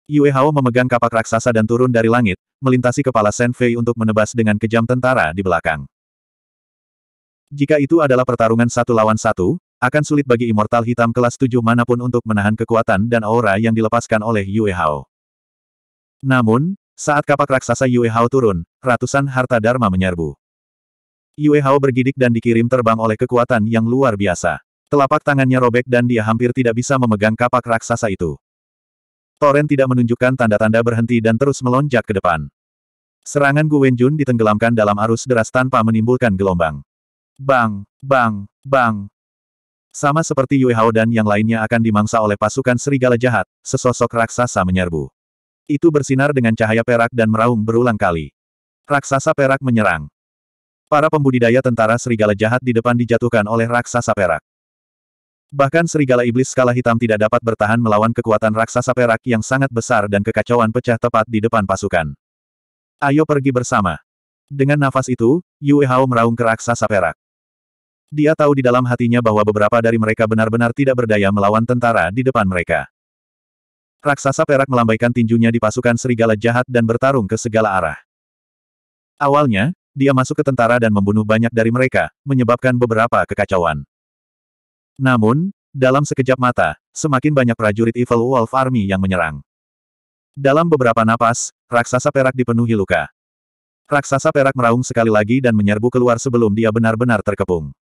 Yue Hao memegang kapak raksasa dan turun dari langit, melintasi kepala Shen Fei untuk menebas dengan kejam tentara di belakang. Jika itu adalah pertarungan satu lawan satu, akan sulit bagi Immortal Hitam kelas tujuh manapun untuk menahan kekuatan dan aura yang dilepaskan oleh Yue Hao. Namun, saat kapak raksasa Yue Hao turun, ratusan harta dharma menyerbu. Yue Hao bergidik dan dikirim terbang oleh kekuatan yang luar biasa. Telapak tangannya robek dan dia hampir tidak bisa memegang kapak raksasa itu. Toren tidak menunjukkan tanda-tanda berhenti dan terus melonjak ke depan. Serangan Gu Wenjun ditenggelamkan dalam arus deras tanpa menimbulkan gelombang. Bang, bang, bang. Sama seperti Yue Hao dan yang lainnya akan dimangsa oleh pasukan serigala jahat, sesosok raksasa menyerbu. Itu bersinar dengan cahaya perak dan meraung berulang kali. Raksasa perak menyerang. Para pembudidaya tentara serigala jahat di depan dijatuhkan oleh raksasa perak. Bahkan serigala iblis skala hitam tidak dapat bertahan melawan kekuatan raksasa perak yang sangat besar dan kekacauan pecah tepat di depan pasukan. Ayo pergi bersama. Dengan nafas itu, Yue Hao meraung ke raksasa perak. Dia tahu di dalam hatinya bahwa beberapa dari mereka benar-benar tidak berdaya melawan tentara di depan mereka. Raksasa perak melambaikan tinjunya di pasukan serigala jahat dan bertarung ke segala arah. Awalnya, dia masuk ke tentara dan membunuh banyak dari mereka, menyebabkan beberapa kekacauan. Namun, dalam sekejap mata, semakin banyak prajurit Evil Wolf Army yang menyerang. Dalam beberapa napas, raksasa perak dipenuhi luka. Raksasa perak meraung sekali lagi dan menyerbu keluar sebelum dia benar-benar terkepung.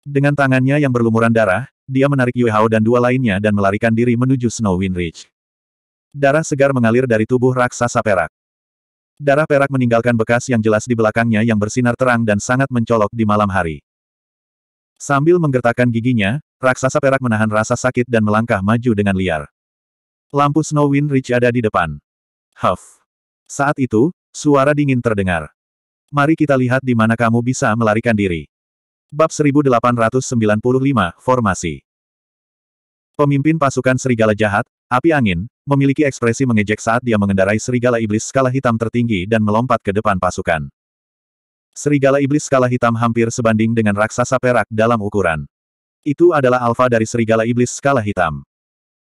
Dengan tangannya yang berlumuran darah, dia menarik Yue Hao dan dua lainnya dan melarikan diri menuju Snow Wind Ridge. Darah segar mengalir dari tubuh raksasa perak. Darah perak meninggalkan bekas yang jelas di belakangnya yang bersinar terang dan sangat mencolok di malam hari. Sambil menggertakkan giginya, Raksasa perak menahan rasa sakit dan melangkah maju dengan liar. Lampu Snow Wind Ridge ada di depan. Huff. Saat itu, suara dingin terdengar. Mari kita lihat di mana kamu bisa melarikan diri. Bab 1895, Formasi Pemimpin pasukan serigala jahat, api angin, memiliki ekspresi mengejek saat dia mengendarai serigala iblis skala hitam tertinggi dan melompat ke depan pasukan. Serigala iblis skala hitam hampir sebanding dengan raksasa perak dalam ukuran. Itu adalah alfa dari serigala iblis skala hitam.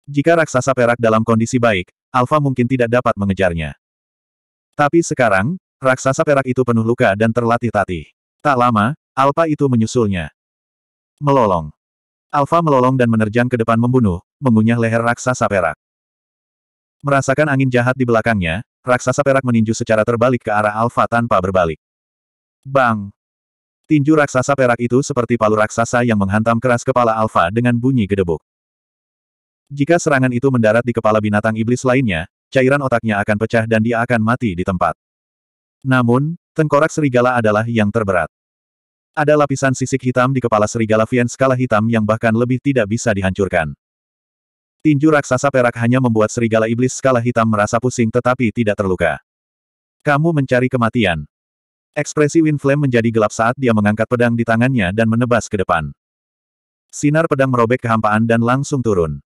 Jika raksasa perak dalam kondisi baik, alfa mungkin tidak dapat mengejarnya. Tapi sekarang, raksasa perak itu penuh luka dan terlatih-tatih. Tak lama, alfa itu menyusulnya. Melolong. Alfa melolong dan menerjang ke depan membunuh, mengunyah leher raksasa perak. Merasakan angin jahat di belakangnya, raksasa perak meninju secara terbalik ke arah alfa tanpa berbalik. Bang! Tinju raksasa perak itu seperti palu raksasa yang menghantam keras kepala alfa dengan bunyi gedebuk. Jika serangan itu mendarat di kepala binatang iblis lainnya, cairan otaknya akan pecah dan dia akan mati di tempat. Namun, tengkorak serigala adalah yang terberat. Ada lapisan sisik hitam di kepala serigala Vien skala hitam yang bahkan lebih tidak bisa dihancurkan. Tinju raksasa perak hanya membuat serigala iblis skala hitam merasa pusing tetapi tidak terluka. Kamu mencari kematian. Ekspresi Wind Flame menjadi gelap saat dia mengangkat pedang di tangannya dan menebas ke depan. Sinar pedang merobek kehampaan dan langsung turun.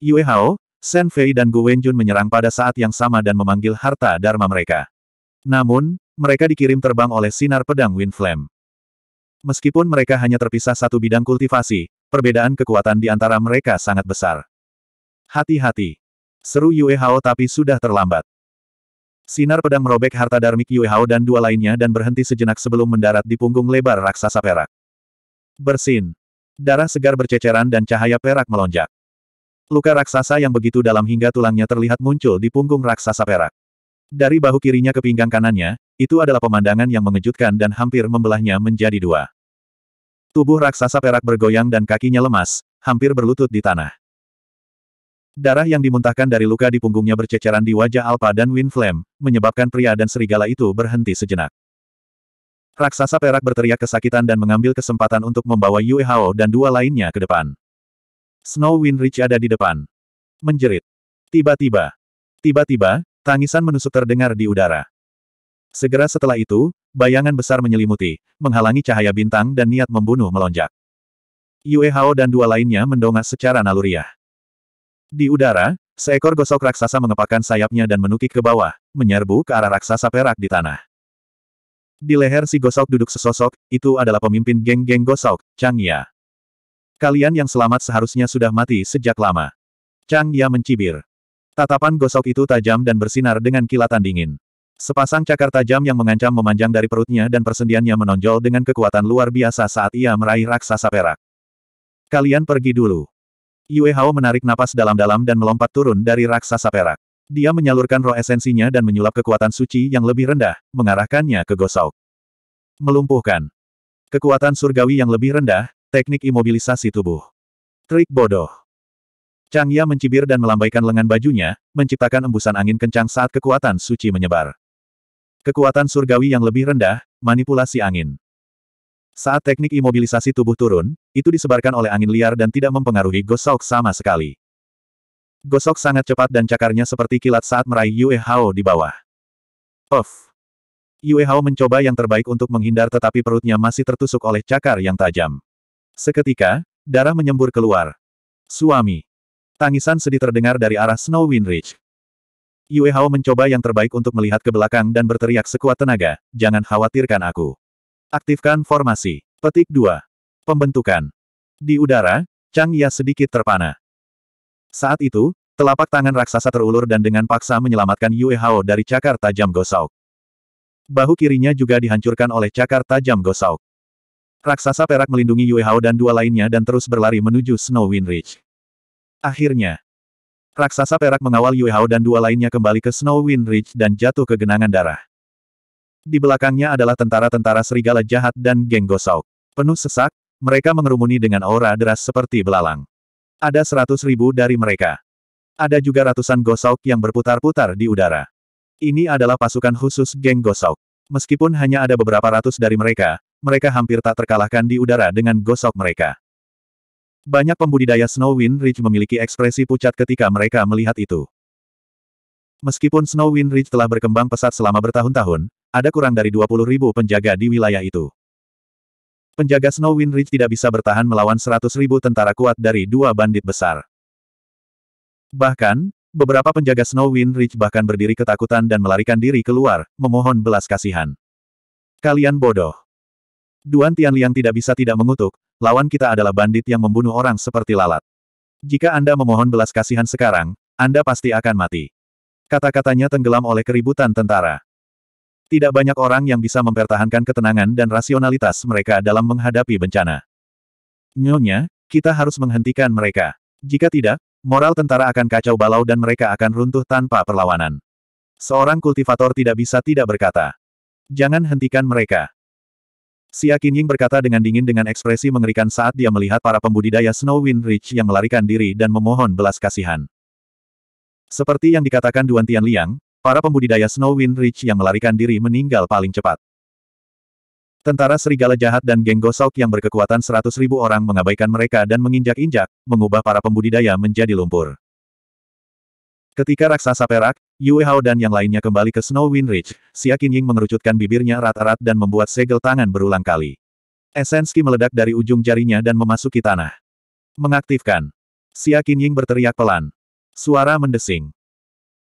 Yue Hao, Shen Fei dan Gu Wenjun menyerang pada saat yang sama dan memanggil harta dharma mereka. Namun, mereka dikirim terbang oleh sinar pedang Wind Flame. Meskipun mereka hanya terpisah satu bidang kultivasi, perbedaan kekuatan di antara mereka sangat besar. Hati-hati. Seru Yue Hao tapi sudah terlambat. Sinar pedang merobek harta Darmik Yuehao dan dua lainnya dan berhenti sejenak sebelum mendarat di punggung lebar raksasa perak. Bersin. Darah segar berceceran dan cahaya perak melonjak. Luka raksasa yang begitu dalam hingga tulangnya terlihat muncul di punggung raksasa perak. Dari bahu kirinya ke pinggang kanannya, itu adalah pemandangan yang mengejutkan dan hampir membelahnya menjadi dua. Tubuh raksasa perak bergoyang dan kakinya lemas, hampir berlutut di tanah. Darah yang dimuntahkan dari luka di punggungnya berceceran di wajah Alpa dan Windflame, menyebabkan pria dan serigala itu berhenti sejenak. Raksasa perak berteriak kesakitan dan mengambil kesempatan untuk membawa Yue Hao dan dua lainnya ke depan. Snow Wind Rich ada di depan. Menjerit. Tiba-tiba. Tiba-tiba, tangisan menusuk terdengar di udara. Segera setelah itu, bayangan besar menyelimuti, menghalangi cahaya bintang dan niat membunuh melonjak. Yue Hao dan dua lainnya mendongak secara naluriah. Di udara, seekor gosok raksasa mengepakkan sayapnya dan menukik ke bawah, menyerbu ke arah raksasa perak di tanah. Di leher si gosok duduk sesosok, itu adalah pemimpin geng-geng gosok, Chang Ya. Kalian yang selamat seharusnya sudah mati sejak lama. Chang Ya mencibir. Tatapan gosok itu tajam dan bersinar dengan kilatan dingin. Sepasang cakar tajam yang mengancam memanjang dari perutnya dan persendiannya menonjol dengan kekuatan luar biasa saat ia meraih raksasa perak. Kalian pergi dulu. Yue Hao menarik napas dalam-dalam dan melompat turun dari raksasa perak. Dia menyalurkan roh esensinya dan menyulap kekuatan suci yang lebih rendah, mengarahkannya ke Gosauk. Melumpuhkan. Kekuatan surgawi yang lebih rendah, teknik imobilisasi tubuh. Trik bodoh. Chang Ya mencibir dan melambaikan lengan bajunya, menciptakan embusan angin kencang saat kekuatan suci menyebar. Kekuatan surgawi yang lebih rendah, manipulasi angin. Saat teknik imobilisasi tubuh turun, itu disebarkan oleh angin liar dan tidak mempengaruhi Gosok sama sekali. Gosok sangat cepat dan cakarnya seperti kilat saat meraih Yue Hao di bawah. Of, Yue Hao mencoba yang terbaik untuk menghindar tetapi perutnya masih tertusuk oleh cakar yang tajam. Seketika, darah menyembur keluar. Suami. Tangisan sedih terdengar dari arah Snow Wind Ridge. Yue Hao mencoba yang terbaik untuk melihat ke belakang dan berteriak sekuat tenaga, jangan khawatirkan aku. Aktifkan formasi. Petik 2. Pembentukan. Di udara, Chang Ya sedikit terpana. Saat itu, telapak tangan raksasa terulur dan dengan paksa menyelamatkan Yue Hao dari cakar tajam Gosauk. Bahu kirinya juga dihancurkan oleh cakar tajam Gosauk. Raksasa perak melindungi Yue Hao dan dua lainnya dan terus berlari menuju Snow Wind Ridge. Akhirnya, raksasa perak mengawal Yue Hao dan dua lainnya kembali ke Snow Wind Ridge dan jatuh ke genangan darah. Di belakangnya adalah tentara-tentara serigala jahat dan geng gosok, Penuh sesak, mereka mengerumuni dengan aura deras seperti belalang. Ada seratus ribu dari mereka. Ada juga ratusan gosok yang berputar-putar di udara. Ini adalah pasukan khusus geng gosok, Meskipun hanya ada beberapa ratus dari mereka, mereka hampir tak terkalahkan di udara dengan gosok mereka. Banyak pembudidaya Snow Wind Ridge memiliki ekspresi pucat ketika mereka melihat itu. Meskipun Snow Wind Ridge telah berkembang pesat selama bertahun-tahun, ada kurang dari 20 ribu penjaga di wilayah itu. Penjaga Snow Wind Ridge tidak bisa bertahan melawan 100 ribu tentara kuat dari dua bandit besar. Bahkan, beberapa penjaga Snow Wind Ridge bahkan berdiri ketakutan dan melarikan diri keluar, memohon belas kasihan. Kalian bodoh. Duan Tianliang tidak bisa tidak mengutuk, lawan kita adalah bandit yang membunuh orang seperti lalat. Jika Anda memohon belas kasihan sekarang, Anda pasti akan mati. Kata-katanya tenggelam oleh keributan tentara. Tidak banyak orang yang bisa mempertahankan ketenangan dan rasionalitas mereka dalam menghadapi bencana. Nyonya, kita harus menghentikan mereka. Jika tidak, moral tentara akan kacau balau dan mereka akan runtuh tanpa perlawanan. Seorang kultivator tidak bisa tidak berkata. Jangan hentikan mereka. Xia Akinying berkata dengan dingin dengan ekspresi mengerikan saat dia melihat para pembudidaya Snow Wind Ridge yang melarikan diri dan memohon belas kasihan. Seperti yang dikatakan Duan Tian Liang, Para pembudidaya Snow Wind Ridge yang melarikan diri meninggal paling cepat. Tentara serigala jahat dan geng gosok yang berkekuatan seratus ribu orang mengabaikan mereka dan menginjak-injak, mengubah para pembudidaya menjadi lumpur. Ketika raksasa perak, Yue Hao dan yang lainnya kembali ke Snow Wind Ridge, Xia Qingying mengerucutkan bibirnya rat-rat dan membuat segel tangan berulang kali. Esenski meledak dari ujung jarinya dan memasuki tanah. Mengaktifkan. Xia Qingying berteriak pelan. Suara mendesing.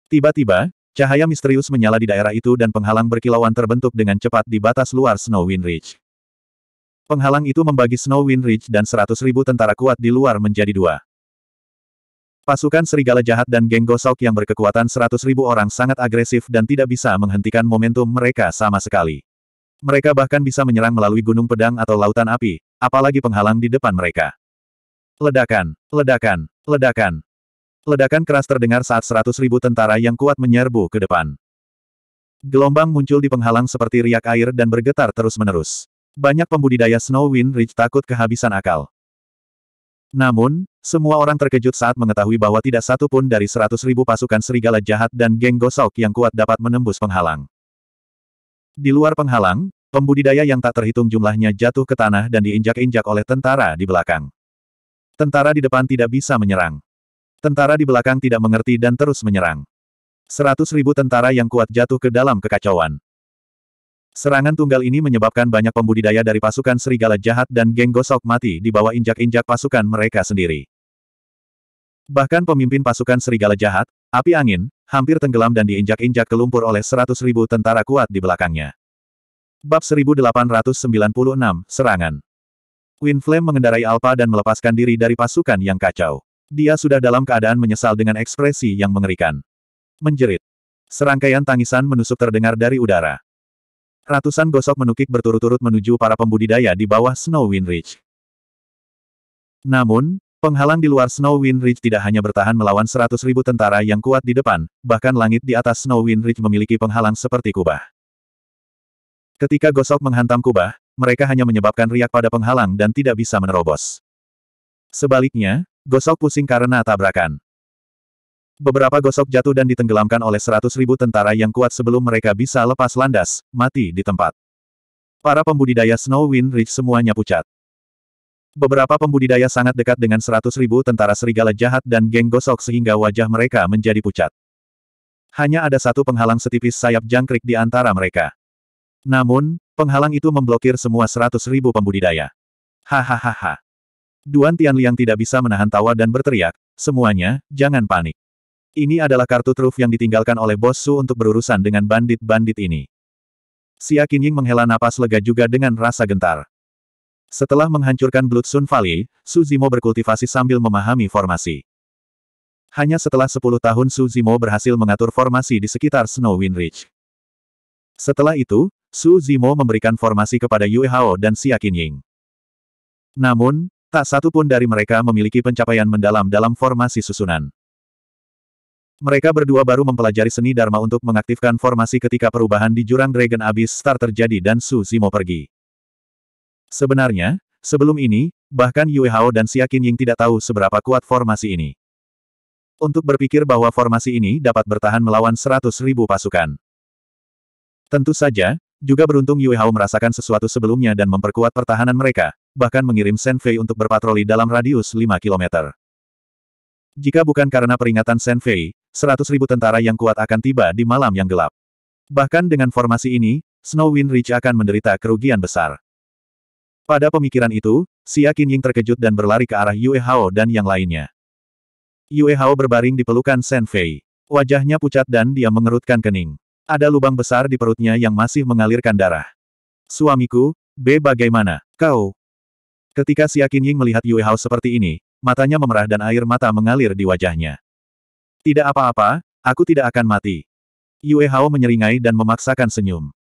Tiba-tiba, Cahaya misterius menyala di daerah itu dan penghalang berkilauan terbentuk dengan cepat di batas luar Snow Wind Ridge. Penghalang itu membagi Snow Wind Ridge dan 100.000 tentara kuat di luar menjadi dua. Pasukan serigala jahat dan geng gosok yang berkekuatan 100.000 orang sangat agresif dan tidak bisa menghentikan momentum mereka sama sekali. Mereka bahkan bisa menyerang melalui gunung pedang atau lautan api, apalagi penghalang di depan mereka. Ledakan, ledakan, ledakan. Ledakan keras terdengar saat seratus ribu tentara yang kuat menyerbu ke depan. Gelombang muncul di penghalang seperti riak air dan bergetar terus-menerus. Banyak pembudidaya Snow Wind Ridge takut kehabisan akal. Namun, semua orang terkejut saat mengetahui bahwa tidak satu pun dari seratus ribu pasukan serigala jahat dan geng gosok yang kuat dapat menembus penghalang. Di luar penghalang, pembudidaya yang tak terhitung jumlahnya jatuh ke tanah dan diinjak-injak oleh tentara di belakang. Tentara di depan tidak bisa menyerang. Tentara di belakang tidak mengerti dan terus menyerang. Seratus ribu tentara yang kuat jatuh ke dalam kekacauan. Serangan tunggal ini menyebabkan banyak pembudidaya dari pasukan serigala jahat dan geng gosok mati di bawah injak-injak pasukan mereka sendiri. Bahkan pemimpin pasukan serigala jahat, api angin, hampir tenggelam dan diinjak-injak ke lumpur oleh seratus ribu tentara kuat di belakangnya. Bab 1896, Serangan Winflame mengendarai Alpa dan melepaskan diri dari pasukan yang kacau. Dia sudah dalam keadaan menyesal dengan ekspresi yang mengerikan. Menjerit. Serangkaian tangisan menusuk terdengar dari udara. Ratusan gosok menukik berturut-turut menuju para pembudidaya di bawah Snow Wind Ridge. Namun, Penghalang di luar Snow Wind Ridge tidak hanya bertahan melawan seratus ribu tentara yang kuat di depan, bahkan langit di atas Snow Wind Ridge memiliki penghalang seperti kubah. Ketika gosok menghantam kubah, mereka hanya menyebabkan riak pada penghalang dan tidak bisa menerobos. Sebaliknya, gosok pusing karena tabrakan. Beberapa gosok jatuh dan ditenggelamkan oleh seratus ribu tentara yang kuat sebelum mereka bisa lepas landas, mati di tempat. Para pembudidaya Snow Wind Ridge semuanya pucat. Beberapa pembudidaya sangat dekat dengan seratus ribu tentara serigala jahat dan geng gosok sehingga wajah mereka menjadi pucat. Hanya ada satu penghalang setipis sayap jangkrik di antara mereka. Namun, penghalang itu memblokir semua seratus ribu pembudidaya. Hahaha. Duan Tianliang tidak bisa menahan tawa dan berteriak, semuanya, jangan panik. Ini adalah kartu truf yang ditinggalkan oleh Bos Su untuk berurusan dengan bandit-bandit ini. Xia Akinying menghela napas lega juga dengan rasa gentar. Setelah menghancurkan Blood Sun Valley, Su Zimo berkultivasi sambil memahami formasi. Hanya setelah 10 tahun Su Zimo berhasil mengatur formasi di sekitar Snow Wind Ridge. Setelah itu, Su Zimo memberikan formasi kepada Yue Hao dan Xia Akinying. Namun, Tak satu pun dari mereka memiliki pencapaian mendalam dalam formasi susunan. Mereka berdua baru mempelajari seni Dharma untuk mengaktifkan formasi ketika perubahan di jurang Dragon Abyss Star terjadi dan Su Zimo pergi. Sebenarnya, sebelum ini, bahkan Yue Hao dan Siakin Ying tidak tahu seberapa kuat formasi ini. Untuk berpikir bahwa formasi ini dapat bertahan melawan 100 ribu pasukan. Tentu saja, juga beruntung Yue Hao merasakan sesuatu sebelumnya dan memperkuat pertahanan mereka, bahkan mengirim Shen untuk berpatroli dalam radius 5 km. Jika bukan karena peringatan Shen Fei, ribu tentara yang kuat akan tiba di malam yang gelap. Bahkan dengan formasi ini, Snow Wind Ridge akan menderita kerugian besar. Pada pemikiran itu, Xia Qinying terkejut dan berlari ke arah Yue Hao dan yang lainnya. Yue Hao berbaring di pelukan Shen Wajahnya pucat dan dia mengerutkan kening. Ada lubang besar di perutnya yang masih mengalirkan darah. Suamiku, B bagaimana? Kau, Ketika Xia Qinying melihat Yue Hao seperti ini, matanya memerah dan air mata mengalir di wajahnya. Tidak apa-apa, aku tidak akan mati. Yue Hao menyeringai dan memaksakan senyum.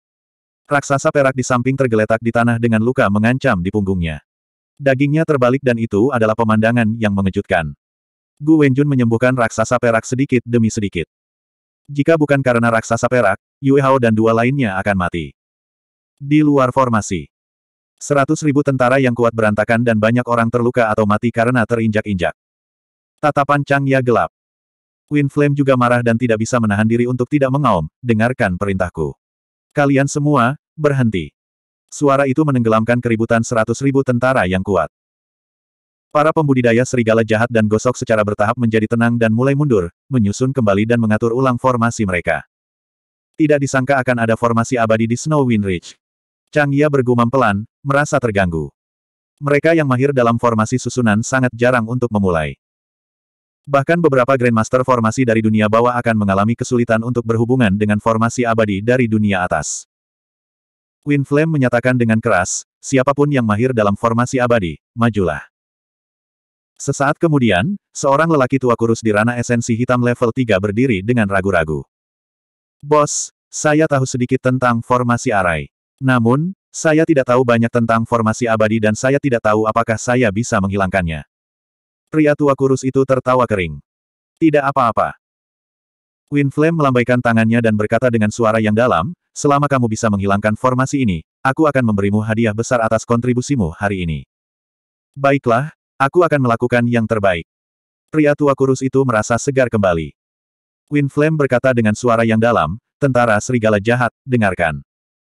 Raksasa perak di samping tergeletak di tanah dengan luka mengancam di punggungnya. Dagingnya terbalik dan itu adalah pemandangan yang mengejutkan. Gu Wenjun menyembuhkan raksasa perak sedikit demi sedikit. Jika bukan karena raksasa perak, Yue Hao dan dua lainnya akan mati. Di luar formasi, Seratus ribu tentara yang kuat berantakan dan banyak orang terluka atau mati karena terinjak-injak. Tatapan Chang Ya gelap. Wind Flame juga marah dan tidak bisa menahan diri untuk tidak mengaum, dengarkan perintahku. Kalian semua, berhenti. Suara itu menenggelamkan keributan seratus ribu tentara yang kuat. Para pembudidaya serigala jahat dan gosok secara bertahap menjadi tenang dan mulai mundur, menyusun kembali dan mengatur ulang formasi mereka. Tidak disangka akan ada formasi abadi di Snow Wind Ridge. Chang Ya bergumam pelan, merasa terganggu. Mereka yang mahir dalam formasi susunan sangat jarang untuk memulai. Bahkan beberapa Grandmaster formasi dari dunia bawah akan mengalami kesulitan untuk berhubungan dengan formasi abadi dari dunia atas. Winflame menyatakan dengan keras, siapapun yang mahir dalam formasi abadi, majulah. Sesaat kemudian, seorang lelaki tua kurus di ranah esensi hitam level 3 berdiri dengan ragu-ragu. Bos, saya tahu sedikit tentang formasi arai. Namun, saya tidak tahu banyak tentang formasi abadi dan saya tidak tahu apakah saya bisa menghilangkannya. Pria tua kurus itu tertawa kering. Tidak apa-apa. Winflame melambaikan tangannya dan berkata dengan suara yang dalam, selama kamu bisa menghilangkan formasi ini, aku akan memberimu hadiah besar atas kontribusimu hari ini. Baiklah, aku akan melakukan yang terbaik. Pria tua kurus itu merasa segar kembali. Winflame berkata dengan suara yang dalam, tentara serigala jahat, dengarkan.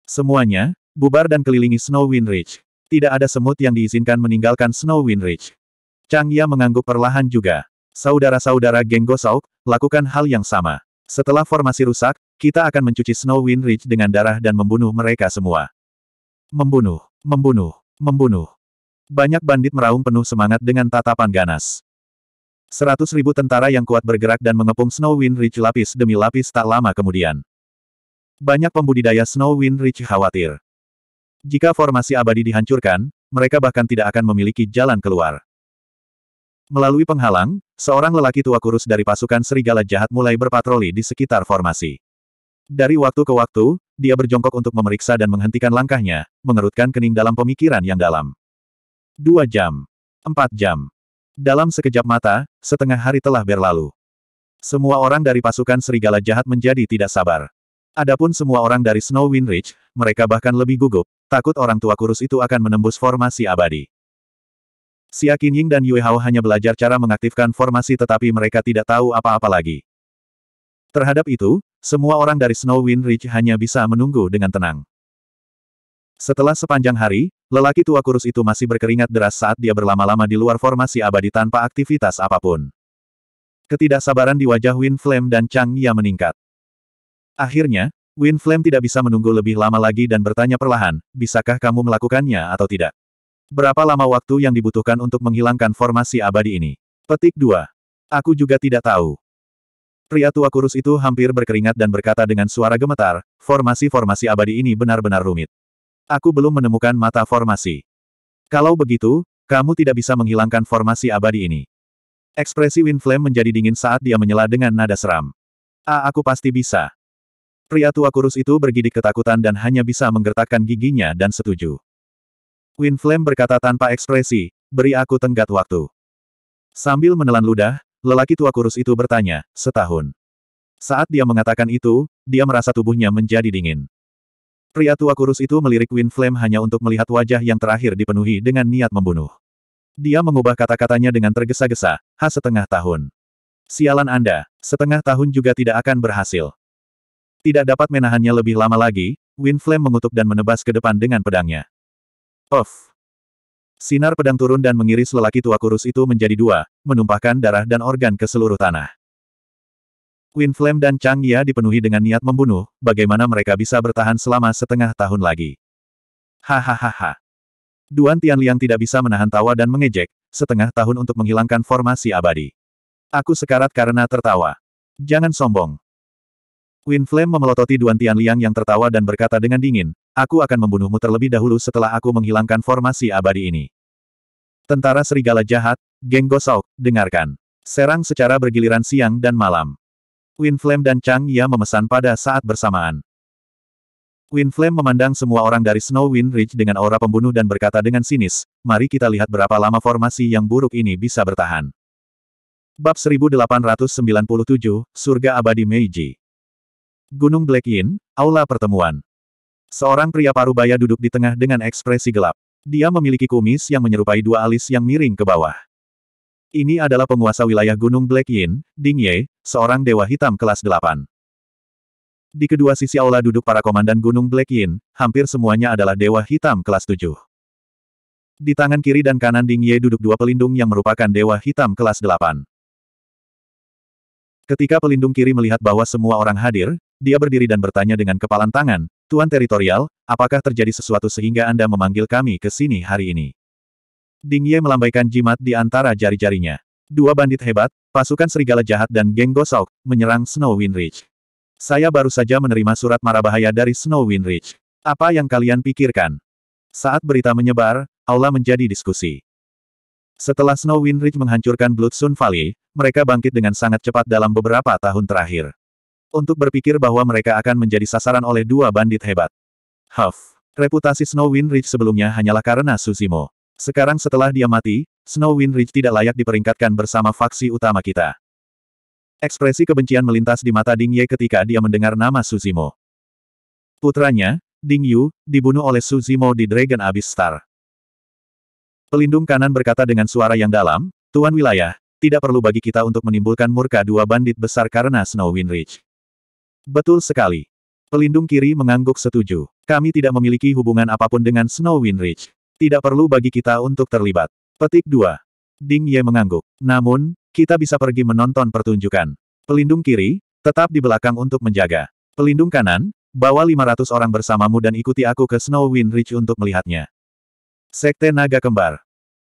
Semuanya, bubar dan kelilingi Snow Wind Ridge. Tidak ada semut yang diizinkan meninggalkan Snow Wind Ridge. Chang Ya mengangguk perlahan juga. Saudara-saudara geng Gosauk, lakukan hal yang sama. Setelah formasi rusak, kita akan mencuci Snow Wind Ridge dengan darah dan membunuh mereka semua. Membunuh, membunuh, membunuh. Banyak bandit meraung penuh semangat dengan tatapan ganas. Seratus ribu tentara yang kuat bergerak dan mengepung Snow Wind Ridge lapis demi lapis tak lama kemudian. Banyak pembudidaya Snow Wind Ridge khawatir. Jika formasi abadi dihancurkan, mereka bahkan tidak akan memiliki jalan keluar. Melalui penghalang, seorang lelaki tua kurus dari pasukan serigala jahat mulai berpatroli di sekitar formasi. Dari waktu ke waktu, dia berjongkok untuk memeriksa dan menghentikan langkahnya, mengerutkan kening dalam pemikiran yang dalam. Dua jam. Empat jam. Dalam sekejap mata, setengah hari telah berlalu. Semua orang dari pasukan serigala jahat menjadi tidak sabar. Adapun semua orang dari Snow Wind Ridge, mereka bahkan lebih gugup, takut orang tua kurus itu akan menembus formasi abadi. Xia Qingying dan Yue Hao hanya belajar cara mengaktifkan formasi tetapi mereka tidak tahu apa-apa lagi. Terhadap itu, semua orang dari Snow Wind Ridge hanya bisa menunggu dengan tenang. Setelah sepanjang hari, lelaki tua kurus itu masih berkeringat deras saat dia berlama-lama di luar formasi abadi tanpa aktivitas apapun. Ketidaksabaran di wajah Wind Flame dan Chang Ya meningkat. Akhirnya, Wind Flame tidak bisa menunggu lebih lama lagi dan bertanya perlahan, bisakah kamu melakukannya atau tidak? Berapa lama waktu yang dibutuhkan untuk menghilangkan formasi abadi ini? Petik 2. Aku juga tidak tahu. Pria tua kurus itu hampir berkeringat dan berkata dengan suara gemetar, formasi-formasi abadi ini benar-benar rumit. Aku belum menemukan mata formasi. Kalau begitu, kamu tidak bisa menghilangkan formasi abadi ini. Ekspresi Wind Flame menjadi dingin saat dia menyela dengan nada seram. Ah, aku pasti bisa. Pria tua kurus itu bergidik ketakutan dan hanya bisa menggertakkan giginya dan setuju. Winflame berkata tanpa ekspresi, beri aku tenggat waktu. Sambil menelan ludah, lelaki tua kurus itu bertanya, setahun. Saat dia mengatakan itu, dia merasa tubuhnya menjadi dingin. Pria tua kurus itu melirik Winflame hanya untuk melihat wajah yang terakhir dipenuhi dengan niat membunuh. Dia mengubah kata-katanya dengan tergesa-gesa, ha setengah tahun. Sialan Anda, setengah tahun juga tidak akan berhasil. Tidak dapat menahannya lebih lama lagi, Winflame mengutuk dan menebas ke depan dengan pedangnya. Of, Sinar pedang turun dan mengiris lelaki tua kurus itu menjadi dua, menumpahkan darah dan organ ke seluruh tanah. Winflame dan Chang dipenuhi dengan niat membunuh, bagaimana mereka bisa bertahan selama setengah tahun lagi. Hahaha. Duan Tianliang tidak bisa menahan tawa dan mengejek, setengah tahun untuk menghilangkan formasi abadi. Aku sekarat karena tertawa. Jangan sombong. Twin Flame memelototi Duan Liang yang tertawa dan berkata dengan dingin, aku akan membunuhmu terlebih dahulu setelah aku menghilangkan formasi abadi ini. Tentara serigala jahat, geng Gosok, dengarkan. Serang secara bergiliran siang dan malam. Twin Flame dan Chang Ya memesan pada saat bersamaan. Twin Flame memandang semua orang dari Snow Wind Ridge dengan aura pembunuh dan berkata dengan sinis, mari kita lihat berapa lama formasi yang buruk ini bisa bertahan. Bab 1897, Surga Abadi Meiji Gunung Black Yin, Aula Pertemuan. Seorang pria parubaya duduk di tengah dengan ekspresi gelap. Dia memiliki kumis yang menyerupai dua alis yang miring ke bawah. Ini adalah penguasa wilayah Gunung Black Yin, Ding Ye, seorang dewa hitam kelas delapan. Di kedua sisi aula duduk para komandan Gunung Black Yin, hampir semuanya adalah dewa hitam kelas tujuh. Di tangan kiri dan kanan Ding Ye duduk dua pelindung yang merupakan dewa hitam kelas delapan. Ketika pelindung kiri melihat bahwa semua orang hadir, dia berdiri dan bertanya dengan kepalan tangan, Tuan Teritorial, apakah terjadi sesuatu sehingga Anda memanggil kami ke sini hari ini? Ding Ye melambaikan jimat di antara jari-jarinya. Dua bandit hebat, pasukan serigala jahat dan geng gosok, menyerang Snow Windridge. Saya baru saja menerima surat marabahaya dari Snow Windridge. Apa yang kalian pikirkan? Saat berita menyebar, allah menjadi diskusi. Setelah Snow Windridge menghancurkan Blood Sun Valley, mereka bangkit dengan sangat cepat dalam beberapa tahun terakhir untuk berpikir bahwa mereka akan menjadi sasaran oleh dua bandit hebat. Huff. Reputasi Snow Wind Ridge sebelumnya hanyalah karena Suzimo. Sekarang setelah dia mati, Snow Wind Ridge tidak layak diperingkatkan bersama faksi utama kita. Ekspresi kebencian melintas di mata Ding Ye ketika dia mendengar nama Suzimo. Putranya, Ding Yu, dibunuh oleh Suzimo di Dragon Abyss Star. Pelindung kanan berkata dengan suara yang dalam, Tuan Wilayah, tidak perlu bagi kita untuk menimbulkan murka dua bandit besar karena Snow Wind Ridge. Betul sekali. Pelindung kiri mengangguk setuju. Kami tidak memiliki hubungan apapun dengan Snow Windridge. Tidak perlu bagi kita untuk terlibat. Petik 2. Ding Ye mengangguk. Namun, kita bisa pergi menonton pertunjukan. Pelindung kiri, tetap di belakang untuk menjaga. Pelindung kanan, bawa 500 orang bersamamu dan ikuti aku ke Snow Windridge untuk melihatnya. Sekte Naga Kembar.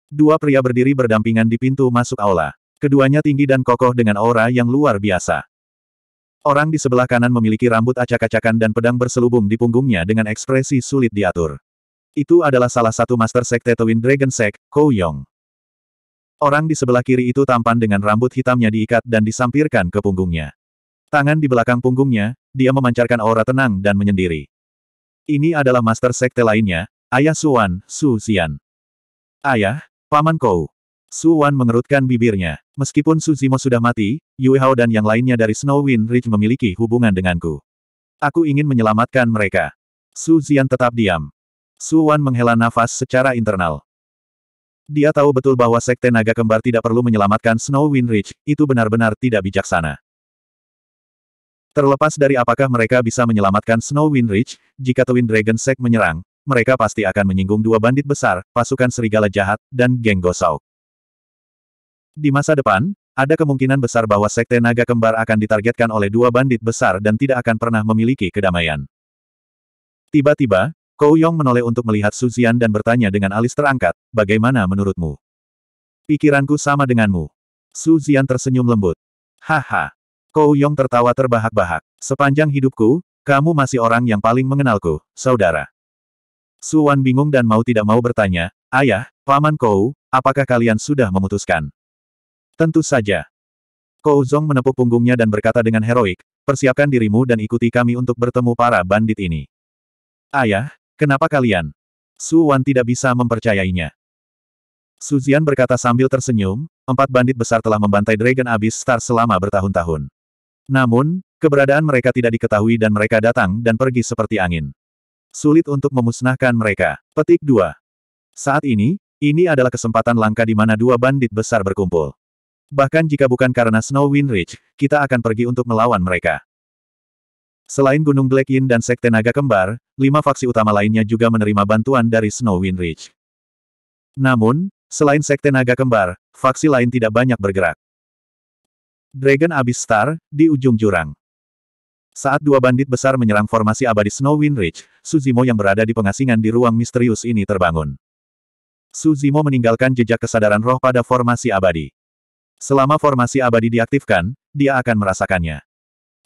Dua pria berdiri berdampingan di pintu masuk aula. Keduanya tinggi dan kokoh dengan aura yang luar biasa. Orang di sebelah kanan memiliki rambut acak-acakan dan pedang berselubung di punggungnya dengan ekspresi sulit diatur. Itu adalah salah satu Master Sekte Twin Dragon Sect, Kou Yong. Orang di sebelah kiri itu tampan dengan rambut hitamnya diikat dan disampirkan ke punggungnya. Tangan di belakang punggungnya, dia memancarkan aura tenang dan menyendiri. Ini adalah Master Sekte lainnya, Ayah Suan, Su Xian. Ayah, Paman Kou. Su Wan mengerutkan bibirnya. Meskipun Su Zimo sudah mati, Yue Hao dan yang lainnya dari Snow Wind Ridge memiliki hubungan denganku. Aku ingin menyelamatkan mereka. Su Zian tetap diam. Su Wan menghela nafas secara internal. Dia tahu betul bahwa Sekte Naga Kembar tidak perlu menyelamatkan Snow Wind Ridge, itu benar-benar tidak bijaksana. Terlepas dari apakah mereka bisa menyelamatkan Snow Wind Ridge, jika Twin Dragon Sect menyerang, mereka pasti akan menyinggung dua bandit besar, pasukan serigala jahat, dan geng gosau. Di masa depan, ada kemungkinan besar bahwa Sekte Naga Kembar akan ditargetkan oleh dua bandit besar dan tidak akan pernah memiliki kedamaian. Tiba-tiba, Kou Yong menoleh untuk melihat Su Suzian dan bertanya dengan alis terangkat, bagaimana menurutmu? Pikiranku sama denganmu. Su Suzian tersenyum lembut. Haha. Kou Yong tertawa terbahak-bahak. Sepanjang hidupku, kamu masih orang yang paling mengenalku, saudara. Suwan bingung dan mau tidak mau bertanya, Ayah, Paman Kou, apakah kalian sudah memutuskan? Tentu saja. Kou Zong menepuk punggungnya dan berkata dengan heroik, persiapkan dirimu dan ikuti kami untuk bertemu para bandit ini. Ayah, kenapa kalian? Su Wan tidak bisa mempercayainya. Su Zian berkata sambil tersenyum, empat bandit besar telah membantai Dragon Abyss Star selama bertahun-tahun. Namun, keberadaan mereka tidak diketahui dan mereka datang dan pergi seperti angin. Sulit untuk memusnahkan mereka. Petik 2. Saat ini, ini adalah kesempatan langka di mana dua bandit besar berkumpul. Bahkan jika bukan karena Snow Wind Ridge, kita akan pergi untuk melawan mereka. Selain Gunung Black Yin dan Sekte Naga Kembar, lima faksi utama lainnya juga menerima bantuan dari Snow Wind Ridge. Namun, selain Sekte Naga Kembar, faksi lain tidak banyak bergerak. Dragon Abyss Star, di ujung jurang. Saat dua bandit besar menyerang formasi abadi Snow Wind Ridge, Suzimo yang berada di pengasingan di ruang misterius ini terbangun. Suzimo meninggalkan jejak kesadaran roh pada formasi abadi. Selama formasi abadi diaktifkan, dia akan merasakannya.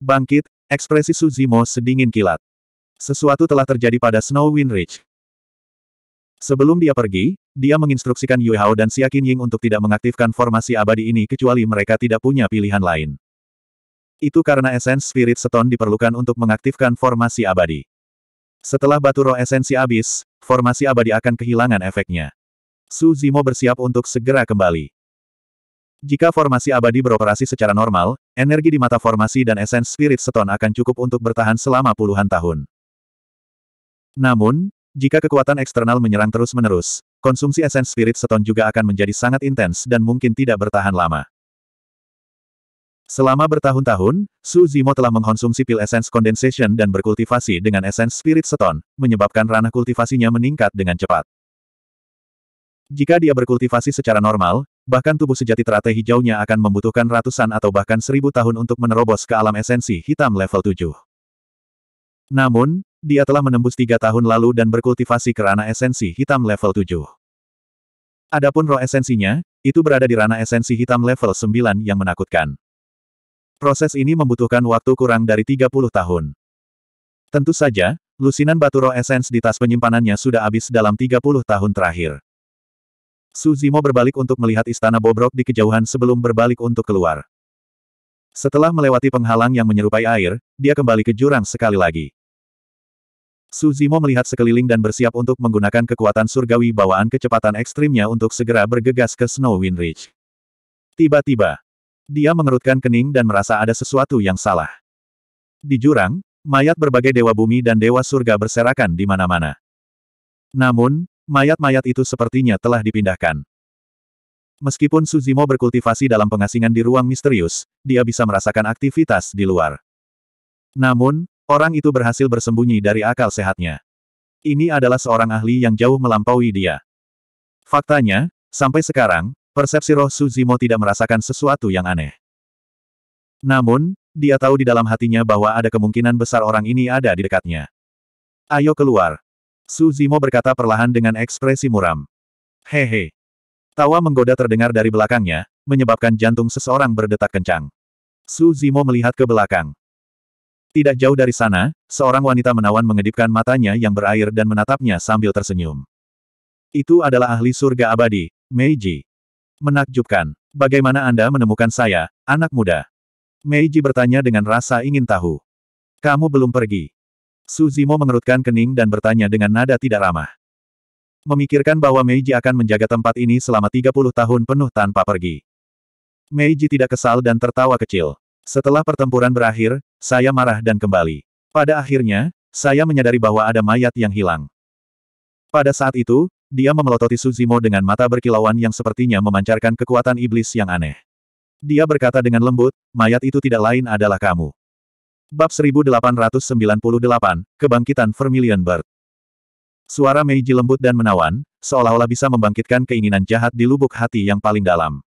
Bangkit, ekspresi Suzimo sedingin kilat. Sesuatu telah terjadi pada Snow Wind Sebelum dia pergi, dia menginstruksikan Yue Hao dan Xia Ying untuk tidak mengaktifkan formasi abadi ini kecuali mereka tidak punya pilihan lain. Itu karena esens Spirit seton diperlukan untuk mengaktifkan formasi abadi. Setelah batu roh esensi habis, formasi abadi akan kehilangan efeknya. Su Zimo bersiap untuk segera kembali. Jika formasi abadi beroperasi secara normal, energi di mata formasi dan esens spirit seton akan cukup untuk bertahan selama puluhan tahun. Namun, jika kekuatan eksternal menyerang terus-menerus, konsumsi esens spirit seton juga akan menjadi sangat intens dan mungkin tidak bertahan lama. Selama bertahun-tahun, Su Zimo telah mengkonsumsi pil esens condensation dan berkultivasi dengan esens spirit seton, menyebabkan ranah kultivasinya meningkat dengan cepat. Jika dia berkultivasi secara normal, bahkan tubuh sejati teratai hijaunya akan membutuhkan ratusan atau bahkan seribu tahun untuk menerobos ke alam esensi hitam level 7. Namun, dia telah menembus tiga tahun lalu dan berkultivasi ke ranah esensi hitam level 7. Adapun roh esensinya, itu berada di ranah esensi hitam level 9 yang menakutkan. Proses ini membutuhkan waktu kurang dari 30 tahun. Tentu saja, lusinan batu roh esens di tas penyimpanannya sudah habis dalam 30 tahun terakhir. Suzimo berbalik untuk melihat istana bobrok di kejauhan sebelum berbalik untuk keluar. Setelah melewati penghalang yang menyerupai air, dia kembali ke jurang sekali lagi. Suzimo melihat sekeliling dan bersiap untuk menggunakan kekuatan surgawi bawaan kecepatan ekstrimnya untuk segera bergegas ke Snow Wind Ridge. Tiba-tiba, dia mengerutkan kening dan merasa ada sesuatu yang salah. Di jurang, mayat berbagai dewa bumi dan dewa surga berserakan di mana-mana. Namun, mayat-mayat itu sepertinya telah dipindahkan. Meskipun Suzimo berkultivasi dalam pengasingan di ruang misterius, dia bisa merasakan aktivitas di luar. Namun, orang itu berhasil bersembunyi dari akal sehatnya. Ini adalah seorang ahli yang jauh melampaui dia. Faktanya, sampai sekarang, persepsi roh Suzimo tidak merasakan sesuatu yang aneh. Namun, dia tahu di dalam hatinya bahwa ada kemungkinan besar orang ini ada di dekatnya. Ayo keluar, Su Zimo berkata perlahan dengan ekspresi muram. Hehe. Tawa menggoda terdengar dari belakangnya, menyebabkan jantung seseorang berdetak kencang. Su Zimo melihat ke belakang. Tidak jauh dari sana, seorang wanita menawan mengedipkan matanya yang berair dan menatapnya sambil tersenyum. Itu adalah ahli surga abadi, Meiji. Menakjubkan. Bagaimana Anda menemukan saya, anak muda? Meiji bertanya dengan rasa ingin tahu. Kamu belum pergi. Suzimo mengerutkan kening dan bertanya dengan nada tidak ramah. Memikirkan bahwa Meiji akan menjaga tempat ini selama 30 tahun penuh tanpa pergi. Meiji tidak kesal dan tertawa kecil. Setelah pertempuran berakhir, saya marah dan kembali. Pada akhirnya, saya menyadari bahwa ada mayat yang hilang. Pada saat itu, dia memelototi Suzimo dengan mata berkilauan yang sepertinya memancarkan kekuatan iblis yang aneh. Dia berkata dengan lembut, mayat itu tidak lain adalah kamu. Bab 1898, Kebangkitan Vermilion Bird. Suara Meiji lembut dan menawan, seolah-olah bisa membangkitkan keinginan jahat di lubuk hati yang paling dalam.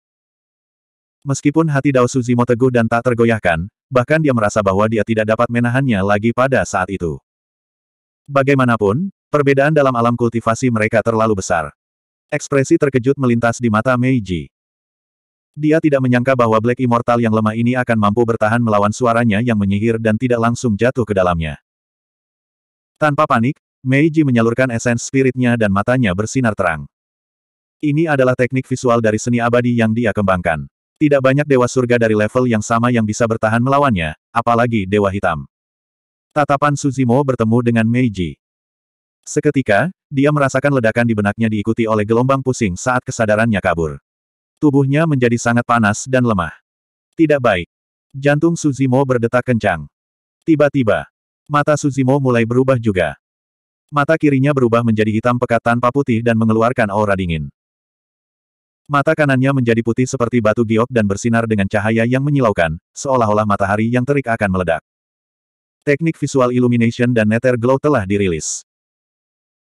Meskipun hati Dao Suzimo teguh dan tak tergoyahkan, bahkan dia merasa bahwa dia tidak dapat menahannya lagi pada saat itu. Bagaimanapun, perbedaan dalam alam kultivasi mereka terlalu besar. Ekspresi terkejut melintas di mata Meiji. Dia tidak menyangka bahwa Black Immortal yang lemah ini akan mampu bertahan melawan suaranya yang menyihir dan tidak langsung jatuh ke dalamnya. Tanpa panik, Meiji menyalurkan esens spiritnya dan matanya bersinar terang. Ini adalah teknik visual dari seni abadi yang dia kembangkan. Tidak banyak dewa surga dari level yang sama yang bisa bertahan melawannya, apalagi dewa hitam. Tatapan Suzimo bertemu dengan Meiji. Seketika, dia merasakan ledakan di benaknya diikuti oleh gelombang pusing saat kesadarannya kabur. Tubuhnya menjadi sangat panas dan lemah. Tidak baik. Jantung Suzimo berdetak kencang. Tiba-tiba, mata Suzimo mulai berubah juga. Mata kirinya berubah menjadi hitam pekat tanpa putih dan mengeluarkan aura dingin. Mata kanannya menjadi putih seperti batu giok dan bersinar dengan cahaya yang menyilaukan, seolah-olah matahari yang terik akan meledak. Teknik visual illumination dan nether glow telah dirilis.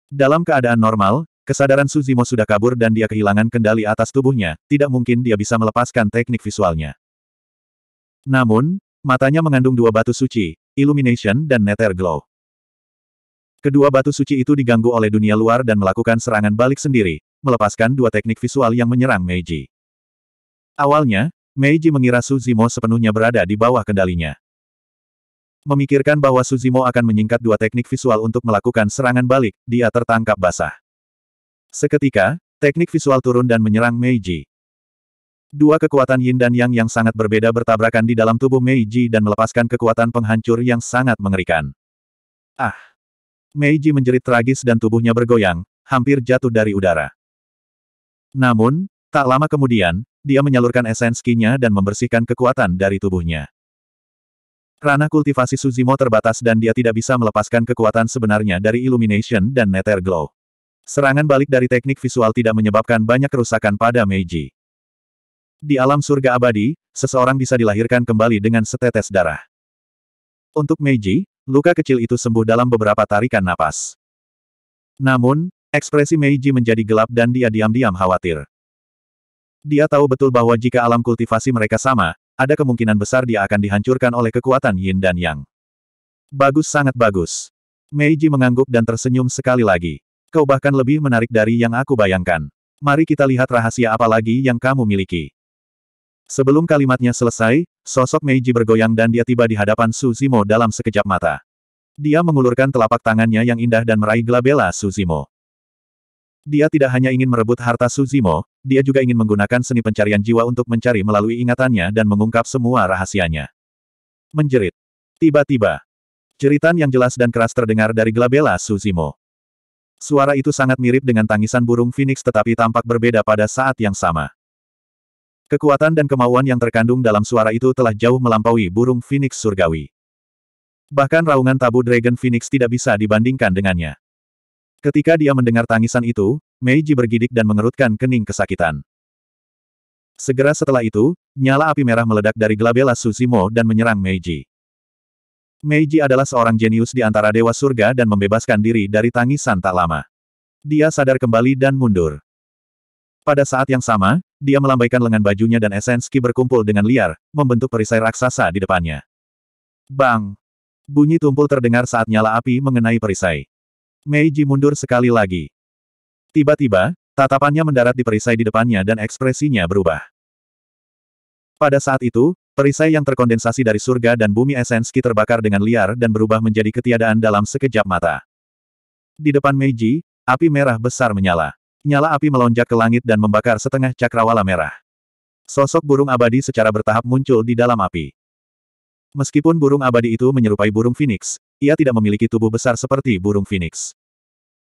Dalam keadaan normal, Kesadaran Suzimo sudah kabur dan dia kehilangan kendali atas tubuhnya, tidak mungkin dia bisa melepaskan teknik visualnya. Namun, matanya mengandung dua batu suci, Illumination dan Nether Glow. Kedua batu suci itu diganggu oleh dunia luar dan melakukan serangan balik sendiri, melepaskan dua teknik visual yang menyerang Meiji. Awalnya, Meiji mengira Suzimo sepenuhnya berada di bawah kendalinya. Memikirkan bahwa Suzimo akan menyingkat dua teknik visual untuk melakukan serangan balik, dia tertangkap basah. Seketika, teknik visual turun dan menyerang Meiji. Dua kekuatan yin dan yang yang sangat berbeda bertabrakan di dalam tubuh Meiji dan melepaskan kekuatan penghancur yang sangat mengerikan. Ah! Meiji menjerit tragis dan tubuhnya bergoyang, hampir jatuh dari udara. Namun, tak lama kemudian, dia menyalurkan esensinya dan membersihkan kekuatan dari tubuhnya. Ranah kultivasi Suzimo terbatas dan dia tidak bisa melepaskan kekuatan sebenarnya dari Illumination dan Nether Glow. Serangan balik dari teknik visual tidak menyebabkan banyak kerusakan pada Meiji. Di alam surga abadi, seseorang bisa dilahirkan kembali dengan setetes darah. Untuk Meiji, luka kecil itu sembuh dalam beberapa tarikan napas. Namun, ekspresi Meiji menjadi gelap dan dia diam-diam khawatir. Dia tahu betul bahwa jika alam kultivasi mereka sama, ada kemungkinan besar dia akan dihancurkan oleh kekuatan Yin dan Yang. Bagus sangat bagus. Meiji mengangguk dan tersenyum sekali lagi. Kau bahkan lebih menarik dari yang aku bayangkan. Mari kita lihat rahasia apa lagi yang kamu miliki. Sebelum kalimatnya selesai, sosok Meiji bergoyang dan dia tiba di hadapan Suzimo dalam sekejap mata. Dia mengulurkan telapak tangannya yang indah dan meraih glabella Suzimo. Dia tidak hanya ingin merebut harta Suzimo, dia juga ingin menggunakan seni pencarian jiwa untuk mencari melalui ingatannya dan mengungkap semua rahasianya. Menjerit. Tiba-tiba. Jeritan yang jelas dan keras terdengar dari glabella Suzimo. Suara itu sangat mirip dengan tangisan burung phoenix tetapi tampak berbeda pada saat yang sama. Kekuatan dan kemauan yang terkandung dalam suara itu telah jauh melampaui burung phoenix surgawi. Bahkan raungan tabu Dragon Phoenix tidak bisa dibandingkan dengannya. Ketika dia mendengar tangisan itu, Meiji bergidik dan mengerutkan kening kesakitan. Segera setelah itu, nyala api merah meledak dari Glabella Susimo dan menyerang Meiji. Meiji adalah seorang jenius di antara dewa surga dan membebaskan diri dari tangisan tak lama. Dia sadar kembali dan mundur. Pada saat yang sama, dia melambaikan lengan bajunya dan esenski berkumpul dengan liar, membentuk perisai raksasa di depannya. Bang! Bunyi tumpul terdengar saat nyala api mengenai perisai. Meiji mundur sekali lagi. Tiba-tiba, tatapannya mendarat di perisai di depannya dan ekspresinya berubah. Pada saat itu, Perisai yang terkondensasi dari surga dan bumi esenski terbakar dengan liar dan berubah menjadi ketiadaan dalam sekejap mata. Di depan Meiji, api merah besar menyala. Nyala api melonjak ke langit dan membakar setengah cakrawala merah. Sosok burung abadi secara bertahap muncul di dalam api. Meskipun burung abadi itu menyerupai burung phoenix, ia tidak memiliki tubuh besar seperti burung phoenix.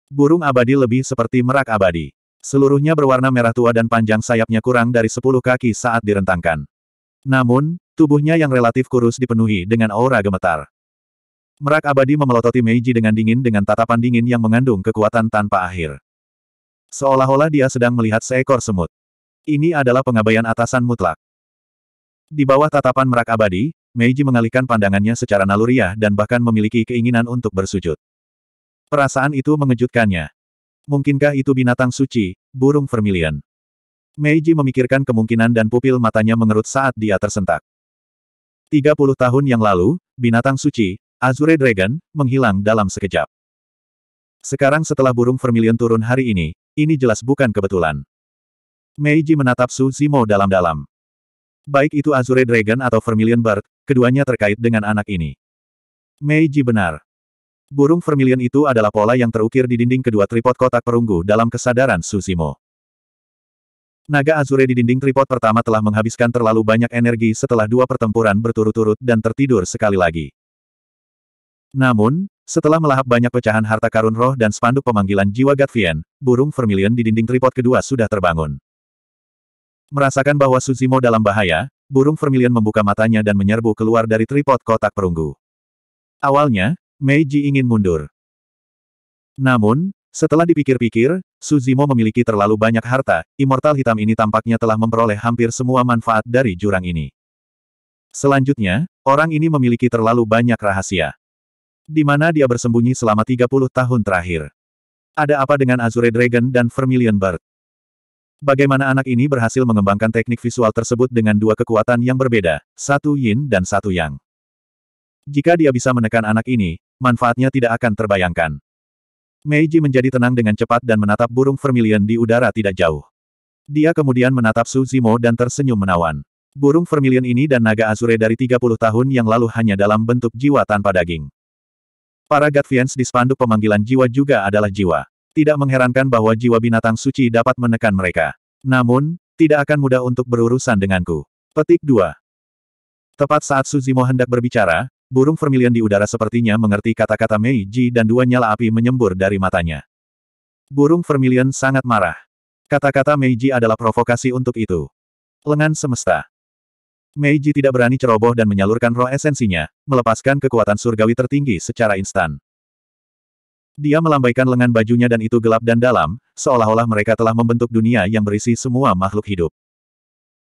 Burung abadi lebih seperti merak abadi. Seluruhnya berwarna merah tua dan panjang sayapnya kurang dari 10 kaki saat direntangkan. Namun, tubuhnya yang relatif kurus dipenuhi dengan aura gemetar. Merak abadi memelototi Meiji dengan dingin dengan tatapan dingin yang mengandung kekuatan tanpa akhir. Seolah-olah dia sedang melihat seekor semut. Ini adalah pengabaian atasan mutlak. Di bawah tatapan merak abadi, Meiji mengalihkan pandangannya secara naluriah dan bahkan memiliki keinginan untuk bersujud. Perasaan itu mengejutkannya. Mungkinkah itu binatang suci, burung vermilion? Meiji memikirkan kemungkinan dan pupil matanya mengerut saat dia tersentak. 30 tahun yang lalu, binatang suci, Azure Dragon, menghilang dalam sekejap. Sekarang setelah burung vermilion turun hari ini, ini jelas bukan kebetulan. Meiji menatap Su Zimo dalam-dalam. Baik itu Azure Dragon atau Vermilion Bird, keduanya terkait dengan anak ini. Meiji benar. Burung vermilion itu adalah pola yang terukir di dinding kedua tripod kotak perunggu dalam kesadaran Susimo. Naga Azure di dinding tripod pertama telah menghabiskan terlalu banyak energi setelah dua pertempuran berturut-turut dan tertidur sekali lagi. Namun, setelah melahap banyak pecahan harta karun roh dan spanduk pemanggilan jiwa Gatvian, burung vermilion di dinding tripod kedua sudah terbangun. Merasakan bahwa Suzimo dalam bahaya, burung vermilion membuka matanya dan menyerbu keluar dari tripod kotak perunggu. Awalnya, Meiji ingin mundur. Namun, setelah dipikir-pikir, Suzimo memiliki terlalu banyak harta, immortal hitam ini tampaknya telah memperoleh hampir semua manfaat dari jurang ini. Selanjutnya, orang ini memiliki terlalu banyak rahasia. Di mana dia bersembunyi selama 30 tahun terakhir. Ada apa dengan Azure Dragon dan Vermilion Bird? Bagaimana anak ini berhasil mengembangkan teknik visual tersebut dengan dua kekuatan yang berbeda, satu yin dan satu yang. Jika dia bisa menekan anak ini, manfaatnya tidak akan terbayangkan. Meiji menjadi tenang dengan cepat dan menatap burung vermilion di udara tidak jauh. Dia kemudian menatap Su Zimo dan tersenyum menawan. Burung vermilion ini dan naga azure dari 30 tahun yang lalu hanya dalam bentuk jiwa tanpa daging. Para Gatvians di spanduk pemanggilan jiwa juga adalah jiwa. Tidak mengherankan bahwa jiwa binatang suci dapat menekan mereka. Namun, tidak akan mudah untuk berurusan denganku. Petik 2. Tepat saat Suzimo hendak berbicara, burung vermilion di udara sepertinya mengerti kata-kata Mei Ji dan dua nyala api menyembur dari matanya. Burung vermilion sangat marah. Kata-kata Mei Ji adalah provokasi untuk itu. Lengan semesta. Mei Ji tidak berani ceroboh dan menyalurkan roh esensinya, melepaskan kekuatan surgawi tertinggi secara instan. Dia melambaikan lengan bajunya dan itu gelap dan dalam, seolah-olah mereka telah membentuk dunia yang berisi semua makhluk hidup.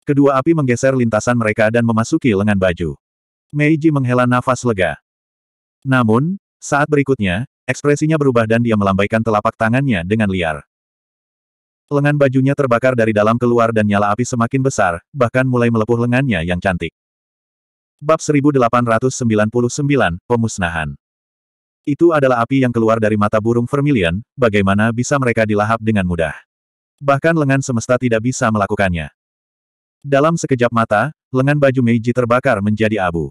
Kedua api menggeser lintasan mereka dan memasuki lengan baju. Meiji menghela nafas lega. Namun, saat berikutnya, ekspresinya berubah dan dia melambaikan telapak tangannya dengan liar. Lengan bajunya terbakar dari dalam keluar dan nyala api semakin besar, bahkan mulai melepuh lengannya yang cantik. Bab 1899, Pemusnahan Itu adalah api yang keluar dari mata burung vermilion, bagaimana bisa mereka dilahap dengan mudah. Bahkan lengan semesta tidak bisa melakukannya. Dalam sekejap mata, lengan baju Meiji terbakar menjadi abu.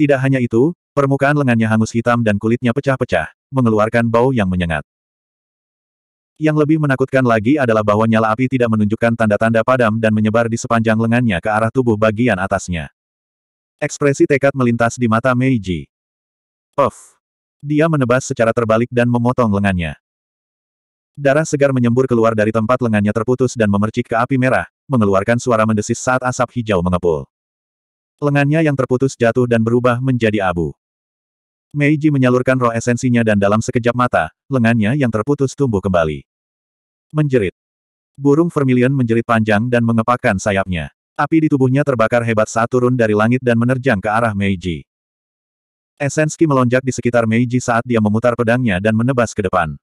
Tidak hanya itu, permukaan lengannya hangus hitam dan kulitnya pecah-pecah, mengeluarkan bau yang menyengat. Yang lebih menakutkan lagi adalah bahwa nyala api tidak menunjukkan tanda-tanda padam dan menyebar di sepanjang lengannya ke arah tubuh bagian atasnya. Ekspresi tekad melintas di mata Meiji. Of! Dia menebas secara terbalik dan memotong lengannya. Darah segar menyembur keluar dari tempat lengannya terputus dan memercik ke api merah, mengeluarkan suara mendesis saat asap hijau mengepul. Lengannya yang terputus jatuh dan berubah menjadi abu. Meiji menyalurkan roh esensinya dan dalam sekejap mata, lengannya yang terputus tumbuh kembali. Menjerit. Burung vermilion menjerit panjang dan mengepakkan sayapnya. Api di tubuhnya terbakar hebat saat turun dari langit dan menerjang ke arah Meiji. Esenski melonjak di sekitar Meiji saat dia memutar pedangnya dan menebas ke depan.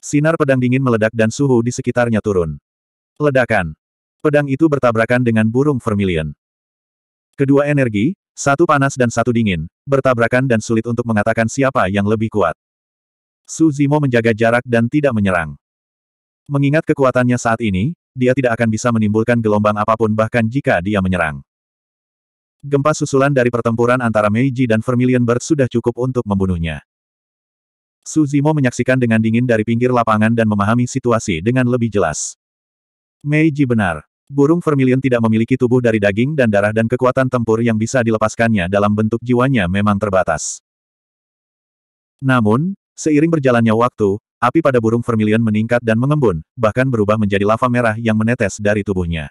Sinar pedang dingin meledak dan suhu di sekitarnya turun. Ledakan. Pedang itu bertabrakan dengan burung vermilion. Kedua energi, satu panas dan satu dingin, bertabrakan dan sulit untuk mengatakan siapa yang lebih kuat. Suzimo menjaga jarak dan tidak menyerang. Mengingat kekuatannya saat ini, dia tidak akan bisa menimbulkan gelombang apapun bahkan jika dia menyerang. Gempa susulan dari pertempuran antara Meiji dan Vermilion Bird sudah cukup untuk membunuhnya. Suzimo menyaksikan dengan dingin dari pinggir lapangan dan memahami situasi dengan lebih jelas. Meiji benar. Burung vermilion tidak memiliki tubuh dari daging dan darah dan kekuatan tempur yang bisa dilepaskannya dalam bentuk jiwanya memang terbatas. Namun, seiring berjalannya waktu, api pada burung vermilion meningkat dan mengembun, bahkan berubah menjadi lava merah yang menetes dari tubuhnya.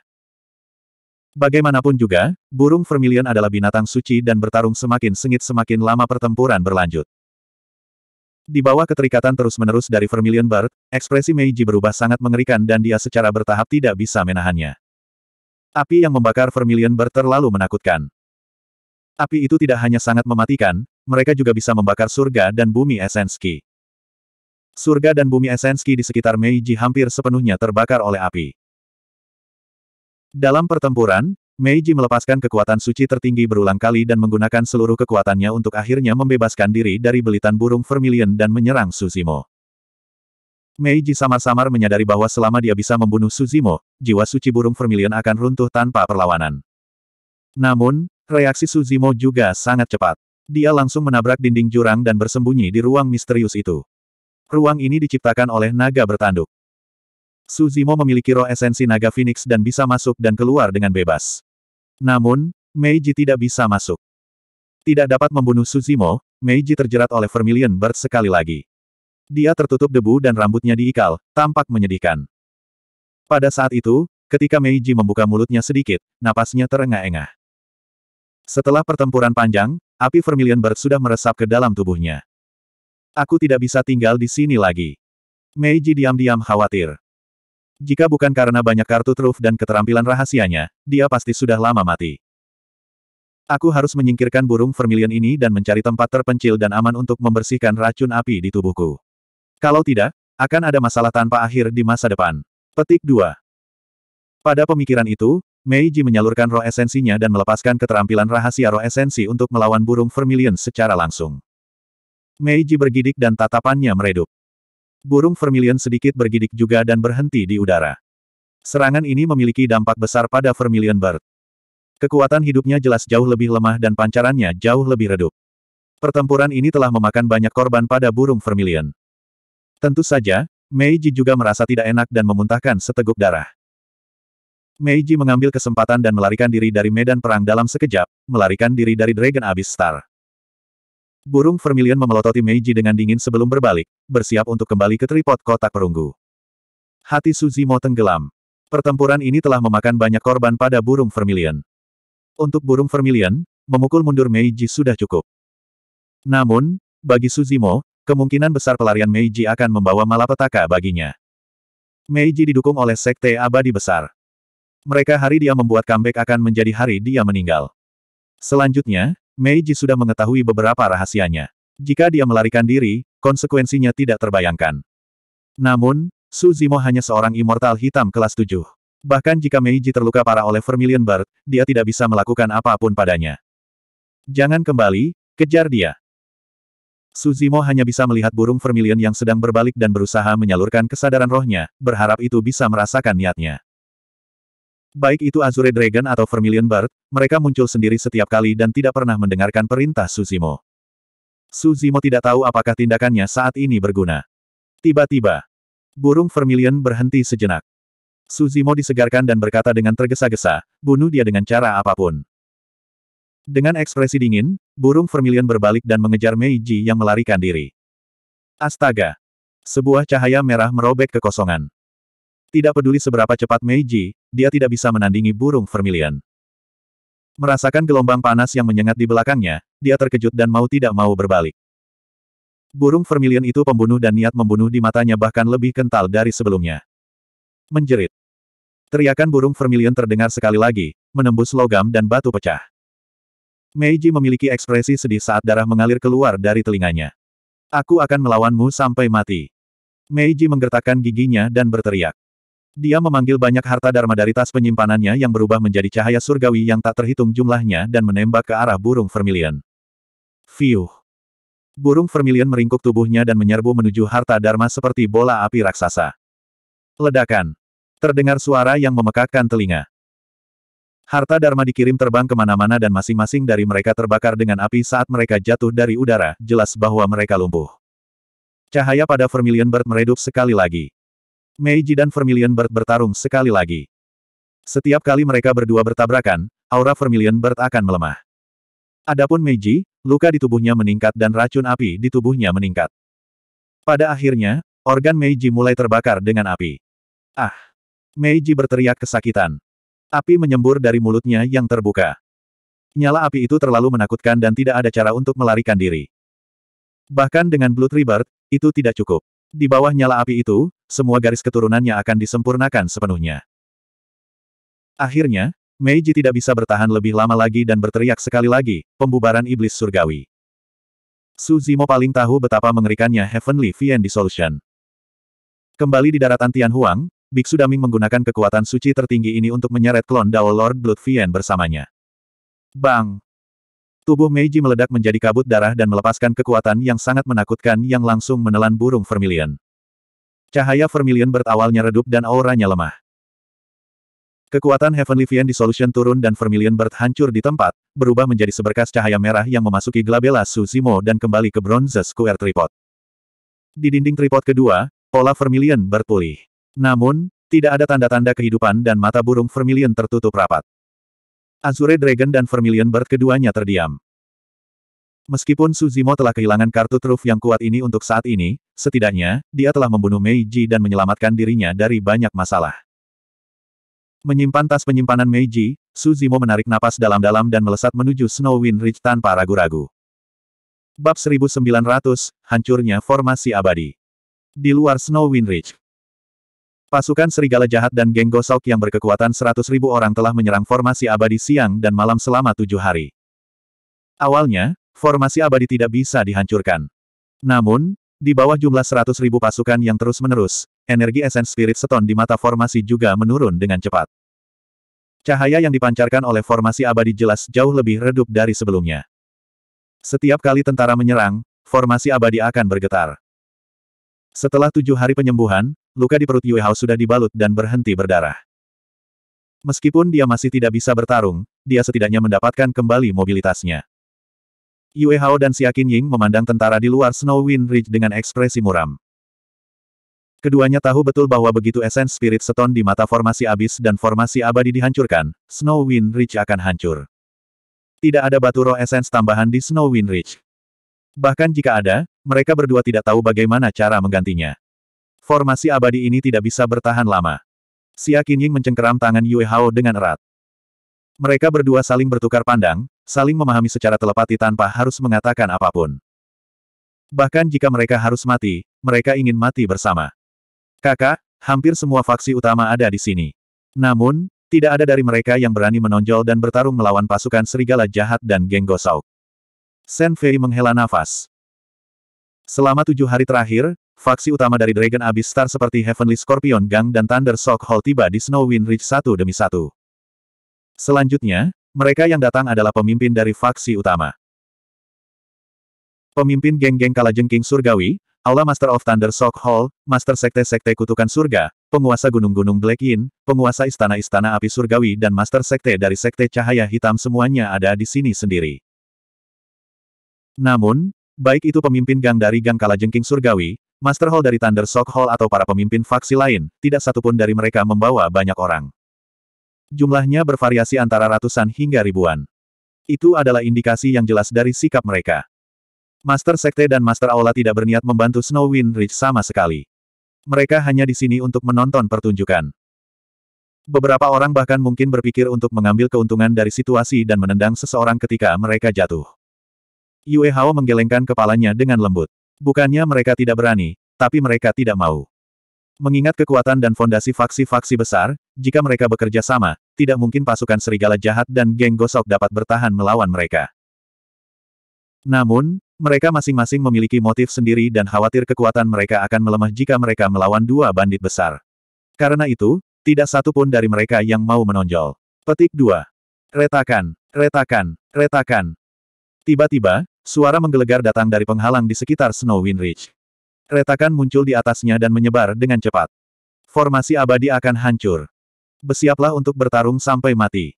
Bagaimanapun juga, burung vermilion adalah binatang suci dan bertarung semakin sengit semakin lama pertempuran berlanjut. Di bawah keterikatan terus-menerus dari Vermilion Bird, ekspresi Meiji berubah sangat mengerikan dan dia secara bertahap tidak bisa menahannya. Api yang membakar Vermilion Bar terlalu menakutkan. Api itu tidak hanya sangat mematikan, mereka juga bisa membakar surga dan bumi Esenski. Surga dan bumi Esenski di sekitar Meiji hampir sepenuhnya terbakar oleh api. Dalam pertempuran, Meiji melepaskan kekuatan suci tertinggi berulang kali dan menggunakan seluruh kekuatannya untuk akhirnya membebaskan diri dari belitan burung Vermilion dan menyerang Susimo. Meiji samar-samar menyadari bahwa selama dia bisa membunuh Suzimo, jiwa suci burung vermilion akan runtuh tanpa perlawanan. Namun, reaksi Suzimo juga sangat cepat. Dia langsung menabrak dinding jurang dan bersembunyi di ruang misterius itu. Ruang ini diciptakan oleh naga bertanduk. Suzimo memiliki roh esensi naga Phoenix dan bisa masuk dan keluar dengan bebas. Namun, Meiji tidak bisa masuk. Tidak dapat membunuh Suzimo, Meiji terjerat oleh Vermilion Bird sekali lagi. Dia tertutup debu dan rambutnya diikal, tampak menyedihkan. Pada saat itu, ketika Meiji membuka mulutnya sedikit, napasnya terengah-engah. Setelah pertempuran panjang, api Vermilion Bird sudah meresap ke dalam tubuhnya. Aku tidak bisa tinggal di sini lagi. Meiji diam-diam khawatir. Jika bukan karena banyak kartu truf dan keterampilan rahasianya, dia pasti sudah lama mati. Aku harus menyingkirkan burung vermilion ini dan mencari tempat terpencil dan aman untuk membersihkan racun api di tubuhku. Kalau tidak, akan ada masalah tanpa akhir di masa depan. Petik 2. Pada pemikiran itu, Meiji menyalurkan roh esensinya dan melepaskan keterampilan rahasia roh esensi untuk melawan burung vermilion secara langsung. Meiji bergidik dan tatapannya meredup. Burung vermilion sedikit bergidik juga dan berhenti di udara. Serangan ini memiliki dampak besar pada vermilion bird. Kekuatan hidupnya jelas jauh lebih lemah dan pancarannya jauh lebih redup. Pertempuran ini telah memakan banyak korban pada burung vermilion. Tentu saja, Meiji juga merasa tidak enak dan memuntahkan seteguk darah. Meiji mengambil kesempatan dan melarikan diri dari medan perang dalam sekejap, melarikan diri dari Dragon Abyss Star. Burung Vermilion memelototi Meiji dengan dingin sebelum berbalik, bersiap untuk kembali ke tripod kotak perunggu. Hati Suzimo tenggelam. Pertempuran ini telah memakan banyak korban pada burung Vermilion. Untuk burung Vermilion, memukul mundur Meiji sudah cukup. Namun, bagi Suzimo, Kemungkinan besar pelarian Meiji akan membawa malapetaka baginya. Meiji didukung oleh Sekte Abadi Besar. Mereka hari dia membuat comeback akan menjadi hari dia meninggal. Selanjutnya, Meiji sudah mengetahui beberapa rahasianya. Jika dia melarikan diri, konsekuensinya tidak terbayangkan. Namun, Suzimo hanya seorang immortal hitam kelas 7. Bahkan jika Meiji terluka parah oleh Vermilion Bird, dia tidak bisa melakukan apapun padanya. Jangan kembali, kejar dia. Suzimo hanya bisa melihat burung vermilion yang sedang berbalik dan berusaha menyalurkan kesadaran rohnya, berharap itu bisa merasakan niatnya. Baik itu Azure Dragon atau Vermilion Bird, mereka muncul sendiri setiap kali dan tidak pernah mendengarkan perintah Suzimo. Suzimo tidak tahu apakah tindakannya saat ini berguna. Tiba-tiba, burung Vermilion berhenti sejenak. Suzimo disegarkan dan berkata dengan tergesa-gesa, bunuh dia dengan cara apapun. Dengan ekspresi dingin, burung vermilion berbalik dan mengejar Meiji yang melarikan diri. Astaga! Sebuah cahaya merah merobek kekosongan. Tidak peduli seberapa cepat Meiji, dia tidak bisa menandingi burung vermilion. Merasakan gelombang panas yang menyengat di belakangnya, dia terkejut dan mau tidak mau berbalik. Burung vermilion itu pembunuh dan niat membunuh di matanya bahkan lebih kental dari sebelumnya. Menjerit. Teriakan burung vermilion terdengar sekali lagi, menembus logam dan batu pecah. Meiji memiliki ekspresi sedih saat darah mengalir keluar dari telinganya. Aku akan melawanmu sampai mati. Meiji menggertakkan giginya dan berteriak. Dia memanggil banyak harta dharma dari tas penyimpanannya yang berubah menjadi cahaya surgawi yang tak terhitung jumlahnya dan menembak ke arah burung vermilion. Fiuh. Burung vermilion meringkuk tubuhnya dan menyerbu menuju harta dharma seperti bola api raksasa. Ledakan. Terdengar suara yang memekakkan telinga. Harta Dharma dikirim terbang kemana-mana dan masing-masing dari mereka terbakar dengan api saat mereka jatuh dari udara, jelas bahwa mereka lumpuh. Cahaya pada Vermilion Bird meredup sekali lagi. Meiji dan Vermilion Bird bertarung sekali lagi. Setiap kali mereka berdua bertabrakan, aura Vermilion Bird akan melemah. Adapun Meiji, luka di tubuhnya meningkat dan racun api di tubuhnya meningkat. Pada akhirnya, organ Meiji mulai terbakar dengan api. Ah! Meiji berteriak kesakitan. Api menyembur dari mulutnya yang terbuka. Nyala api itu terlalu menakutkan dan tidak ada cara untuk melarikan diri. Bahkan dengan Blood Rebirth, itu tidak cukup. Di bawah nyala api itu, semua garis keturunannya akan disempurnakan sepenuhnya. Akhirnya, Meiji tidak bisa bertahan lebih lama lagi dan berteriak sekali lagi, pembubaran iblis surgawi. Suzimo paling tahu betapa mengerikannya Heavenly Fiend Dissolution. Kembali di daratan Tianhuang, Biksu Daming menggunakan kekuatan suci tertinggi ini untuk menyeret klon Dao Lord Blood bersamanya. Bang! Tubuh Meiji meledak menjadi kabut darah dan melepaskan kekuatan yang sangat menakutkan yang langsung menelan burung Vermilion. Cahaya Vermilion bertawalnya redup dan auranya lemah. Kekuatan Heavenly di Dissolution turun dan Vermilion Bird hancur di tempat, berubah menjadi seberkas cahaya merah yang memasuki Glabella Suzimo dan kembali ke Bronze Square Tripod. Di dinding tripod kedua, pola Vermilion berpulih. Namun, tidak ada tanda-tanda kehidupan dan mata burung vermilion tertutup rapat. Azure Dragon dan Vermilion Bird keduanya terdiam. Meskipun Suzimo telah kehilangan kartu truf yang kuat ini untuk saat ini, setidaknya, dia telah membunuh Meiji dan menyelamatkan dirinya dari banyak masalah. Menyimpan tas penyimpanan Meiji, Suzimo menarik napas dalam-dalam dan melesat menuju Snow Wind Ridge tanpa ragu-ragu. Bab 1900, Hancurnya Formasi Abadi Di luar Snow Wind Ridge, Pasukan serigala jahat dan geng gosok yang berkekuatan 100.000 orang telah menyerang formasi abadi siang dan malam selama tujuh hari. Awalnya, formasi abadi tidak bisa dihancurkan. Namun, di bawah jumlah 100.000 pasukan yang terus-menerus, energi esens spirit seton di mata formasi juga menurun dengan cepat. Cahaya yang dipancarkan oleh formasi abadi jelas jauh lebih redup dari sebelumnya. Setiap kali tentara menyerang, formasi abadi akan bergetar. Setelah tujuh hari penyembuhan, luka di perut Yue Hao sudah dibalut dan berhenti berdarah. Meskipun dia masih tidak bisa bertarung, dia setidaknya mendapatkan kembali mobilitasnya. Yue Hao dan Siakin Ying memandang tentara di luar Snow Wind Ridge dengan ekspresi muram. Keduanya tahu betul bahwa begitu esens spirit seton di mata formasi abis dan formasi abadi dihancurkan, Snow Wind Ridge akan hancur. Tidak ada batu roh esens tambahan di Snow Wind Ridge. Bahkan jika ada, mereka berdua tidak tahu bagaimana cara menggantinya. Formasi abadi ini tidak bisa bertahan lama. Xia Qinying mencengkeram tangan Yue Hao dengan erat. Mereka berdua saling bertukar pandang, saling memahami secara telepati tanpa harus mengatakan apapun. Bahkan jika mereka harus mati, mereka ingin mati bersama. Kakak, hampir semua faksi utama ada di sini. Namun, tidak ada dari mereka yang berani menonjol dan bertarung melawan pasukan serigala jahat dan geng Gosauk. Senfei menghela nafas. Selama tujuh hari terakhir, Faksi utama dari Dragon Abyss Star seperti Heavenly Scorpion Gang dan Thunder Shock Hall tiba di Snowwind Ridge satu demi satu. Selanjutnya, mereka yang datang adalah pemimpin dari faksi utama. Pemimpin geng-geng kalajengking surgawi, Aula Master of Thunder Shock Hall, Master Sekte-Sekte Kutukan Surga, Penguasa Gunung-Gunung Black Yin, Penguasa Istana-Istana Api Surgawi dan Master Sekte dari Sekte Cahaya Hitam semuanya ada di sini sendiri. Namun, baik itu pemimpin gang dari gang Kalajengking Surgawi, Master Hall dari Thunder Shock Hall atau para pemimpin faksi lain, tidak satupun dari mereka membawa banyak orang. Jumlahnya bervariasi antara ratusan hingga ribuan. Itu adalah indikasi yang jelas dari sikap mereka. Master Sekte dan Master Aula tidak berniat membantu Snow Wind Ridge sama sekali. Mereka hanya di sini untuk menonton pertunjukan. Beberapa orang bahkan mungkin berpikir untuk mengambil keuntungan dari situasi dan menendang seseorang ketika mereka jatuh. Yue Hao menggelengkan kepalanya dengan lembut. Bukannya mereka tidak berani, tapi mereka tidak mau. Mengingat kekuatan dan fondasi faksi-faksi besar, jika mereka bekerja sama, tidak mungkin pasukan serigala jahat dan geng gosok dapat bertahan melawan mereka. Namun, mereka masing-masing memiliki motif sendiri dan khawatir kekuatan mereka akan melemah jika mereka melawan dua bandit besar. Karena itu, tidak satu pun dari mereka yang mau menonjol. Petik 2. Retakan, retakan, retakan. Tiba-tiba, suara menggelegar datang dari penghalang di sekitar Snow Wind Ridge. Retakan muncul di atasnya dan menyebar dengan cepat. Formasi abadi akan hancur. Bersiaplah untuk bertarung sampai mati.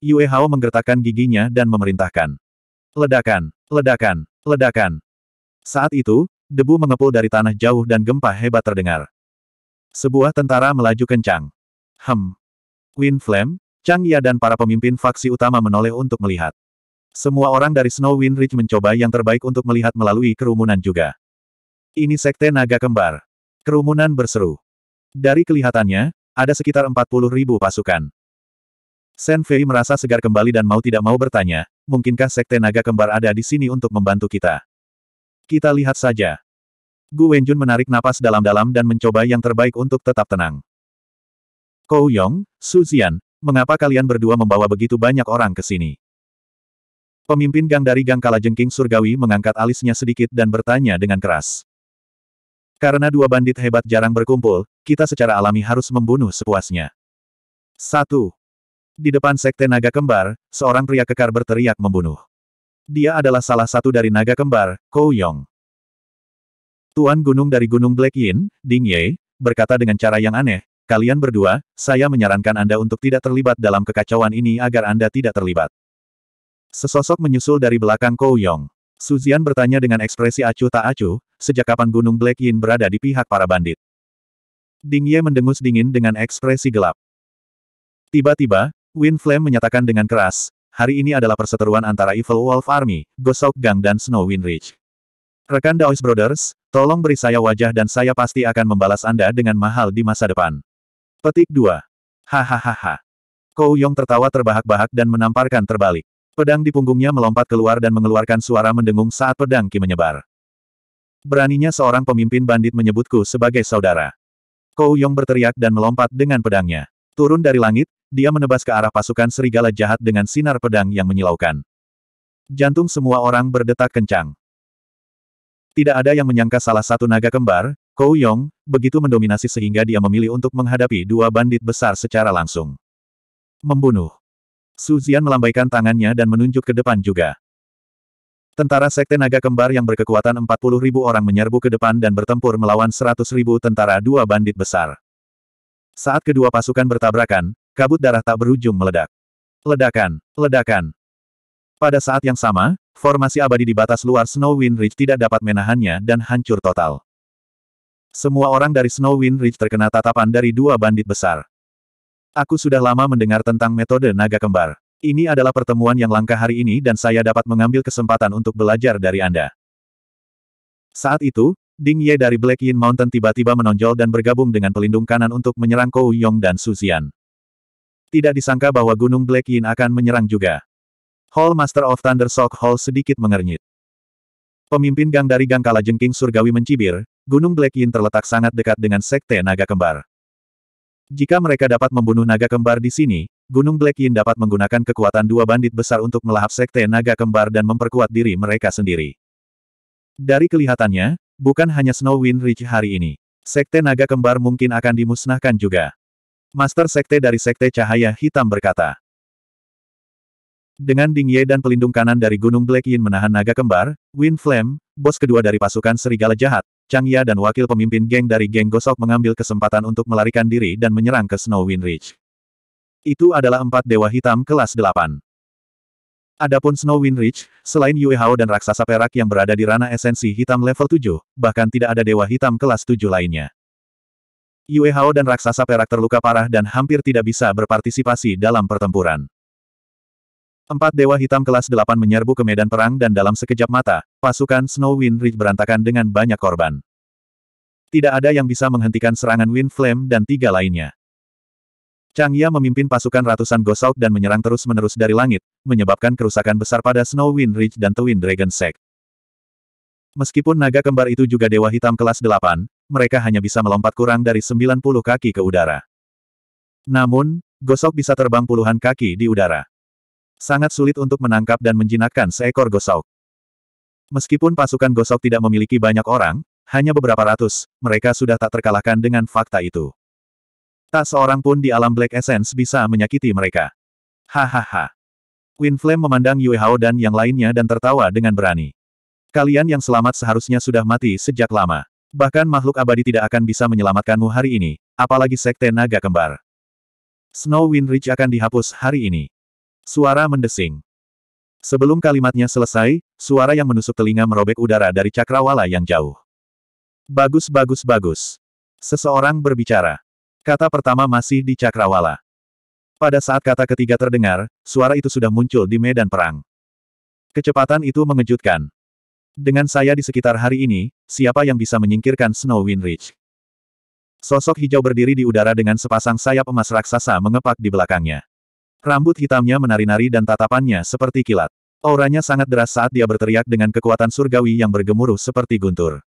Yue Hao menggertakkan giginya dan memerintahkan. Ledakan, ledakan, ledakan. Saat itu, debu mengepul dari tanah jauh dan gempa hebat terdengar. Sebuah tentara melaju kencang. Hem. Wind Flame, Chang Ya dan para pemimpin faksi utama menoleh untuk melihat. Semua orang dari Snow Wind Ridge mencoba yang terbaik untuk melihat melalui kerumunan juga. Ini sekte naga kembar. Kerumunan berseru. Dari kelihatannya, ada sekitar 40 ribu pasukan. Sen Fei merasa segar kembali dan mau tidak mau bertanya, mungkinkah sekte naga kembar ada di sini untuk membantu kita? Kita lihat saja. Gu Wenjun menarik napas dalam-dalam dan mencoba yang terbaik untuk tetap tenang. Kou Yong, Su Zian, mengapa kalian berdua membawa begitu banyak orang ke sini? Pemimpin gang dari gang Kalajengking Surgawi mengangkat alisnya sedikit dan bertanya dengan keras. Karena dua bandit hebat jarang berkumpul, kita secara alami harus membunuh sepuasnya. Satu. Di depan sekte naga kembar, seorang pria kekar berteriak membunuh. Dia adalah salah satu dari naga kembar, Kou Yong. Tuan Gunung dari Gunung Black Yin, Ding Ye, berkata dengan cara yang aneh, kalian berdua, saya menyarankan Anda untuk tidak terlibat dalam kekacauan ini agar Anda tidak terlibat. Sesosok menyusul dari belakang Kou Yong. Suzian bertanya dengan ekspresi acuh tak acuh, sejak kapan Gunung Black Yin berada di pihak para bandit. Ding Ye mendengus dingin dengan ekspresi gelap. Tiba-tiba, Wind Flame menyatakan dengan keras, hari ini adalah perseteruan antara Evil Wolf Army, Gosok Gang dan Snow Wind Ridge. Rekan Daois Brothers, tolong beri saya wajah dan saya pasti akan membalas Anda dengan mahal di masa depan. Petik 2. Hahaha. Kou Yong tertawa terbahak-bahak dan menamparkan terbalik. Pedang di punggungnya melompat keluar dan mengeluarkan suara mendengung saat pedang Ki menyebar. Beraninya seorang pemimpin bandit menyebutku sebagai saudara. Kou Yong berteriak dan melompat dengan pedangnya. Turun dari langit, dia menebas ke arah pasukan serigala jahat dengan sinar pedang yang menyilaukan. Jantung semua orang berdetak kencang. Tidak ada yang menyangka salah satu naga kembar, Kou Yong, begitu mendominasi sehingga dia memilih untuk menghadapi dua bandit besar secara langsung. Membunuh. Su Zian melambaikan tangannya dan menunjuk ke depan juga. Tentara Sekte Naga Kembar yang berkekuatan 40 ribu orang menyerbu ke depan dan bertempur melawan 100 ribu tentara dua bandit besar. Saat kedua pasukan bertabrakan, kabut darah tak berujung meledak. Ledakan, ledakan. Pada saat yang sama, formasi abadi di batas luar Snow Wind Ridge tidak dapat menahannya dan hancur total. Semua orang dari Snow Wind Ridge terkena tatapan dari dua bandit besar. Aku sudah lama mendengar tentang metode naga kembar. Ini adalah pertemuan yang langka hari ini dan saya dapat mengambil kesempatan untuk belajar dari Anda. Saat itu, Ding Ye dari Black Yin Mountain tiba-tiba menonjol dan bergabung dengan pelindung kanan untuk menyerang Kou Yong dan Su Xian. Tidak disangka bahwa Gunung Black Yin akan menyerang juga. Hall Master of Thunder Shock Hall sedikit mengernyit. Pemimpin gang dari gang Kala Jengking Surgawi mencibir, Gunung Black Yin terletak sangat dekat dengan Sekte Naga Kembar. Jika mereka dapat membunuh naga kembar di sini, Gunung Black Yin dapat menggunakan kekuatan dua bandit besar untuk melahap sekte naga kembar dan memperkuat diri mereka sendiri. Dari kelihatannya, bukan hanya Snow Wind Ridge hari ini. Sekte naga kembar mungkin akan dimusnahkan juga. Master Sekte dari Sekte Cahaya Hitam berkata. Dengan Ding Ye dan pelindung kanan dari Gunung Black Yin menahan naga kembar, Wind Flame, bos kedua dari pasukan Serigala Jahat, Chang Ya dan wakil pemimpin geng dari geng Gosok mengambil kesempatan untuk melarikan diri dan menyerang ke Snow Wind Ridge. Itu adalah empat dewa hitam kelas delapan. Adapun Snow Wind Ridge, selain Yue Hao dan raksasa perak yang berada di ranah esensi hitam level tujuh, bahkan tidak ada dewa hitam kelas tujuh lainnya. Yue Hao dan raksasa perak terluka parah dan hampir tidak bisa berpartisipasi dalam pertempuran. Empat dewa hitam kelas delapan menyerbu ke medan perang dan dalam sekejap mata, pasukan Snow Wind Ridge berantakan dengan banyak korban. Tidak ada yang bisa menghentikan serangan Wind Flame dan tiga lainnya. Chang Ya memimpin pasukan ratusan gosok dan menyerang terus-menerus dari langit, menyebabkan kerusakan besar pada Snow Wind Ridge dan Twin Dragon Sect. Meskipun naga kembar itu juga dewa hitam kelas delapan, mereka hanya bisa melompat kurang dari 90 kaki ke udara. Namun, Gosok bisa terbang puluhan kaki di udara. Sangat sulit untuk menangkap dan menjinakkan seekor gosok. Meskipun pasukan gosok tidak memiliki banyak orang, hanya beberapa ratus, mereka sudah tak terkalahkan dengan fakta itu. Tak seorang pun di alam Black Essence bisa menyakiti mereka. Hahaha. Flame memandang Yue Hao dan yang lainnya dan tertawa dengan berani. Kalian yang selamat seharusnya sudah mati sejak lama. Bahkan makhluk abadi tidak akan bisa menyelamatkanmu hari ini, apalagi Sekte Naga Kembar. Snow Wind Ridge akan dihapus hari ini. Suara mendesing. Sebelum kalimatnya selesai, suara yang menusuk telinga merobek udara dari cakrawala yang jauh. Bagus bagus bagus. Seseorang berbicara. Kata pertama masih di cakrawala. Pada saat kata ketiga terdengar, suara itu sudah muncul di medan perang. Kecepatan itu mengejutkan. Dengan saya di sekitar hari ini, siapa yang bisa menyingkirkan Snow Wind Sosok hijau berdiri di udara dengan sepasang sayap emas raksasa mengepak di belakangnya. Rambut hitamnya menari-nari dan tatapannya seperti kilat. Auranya sangat deras saat dia berteriak dengan kekuatan surgawi yang bergemuruh seperti guntur.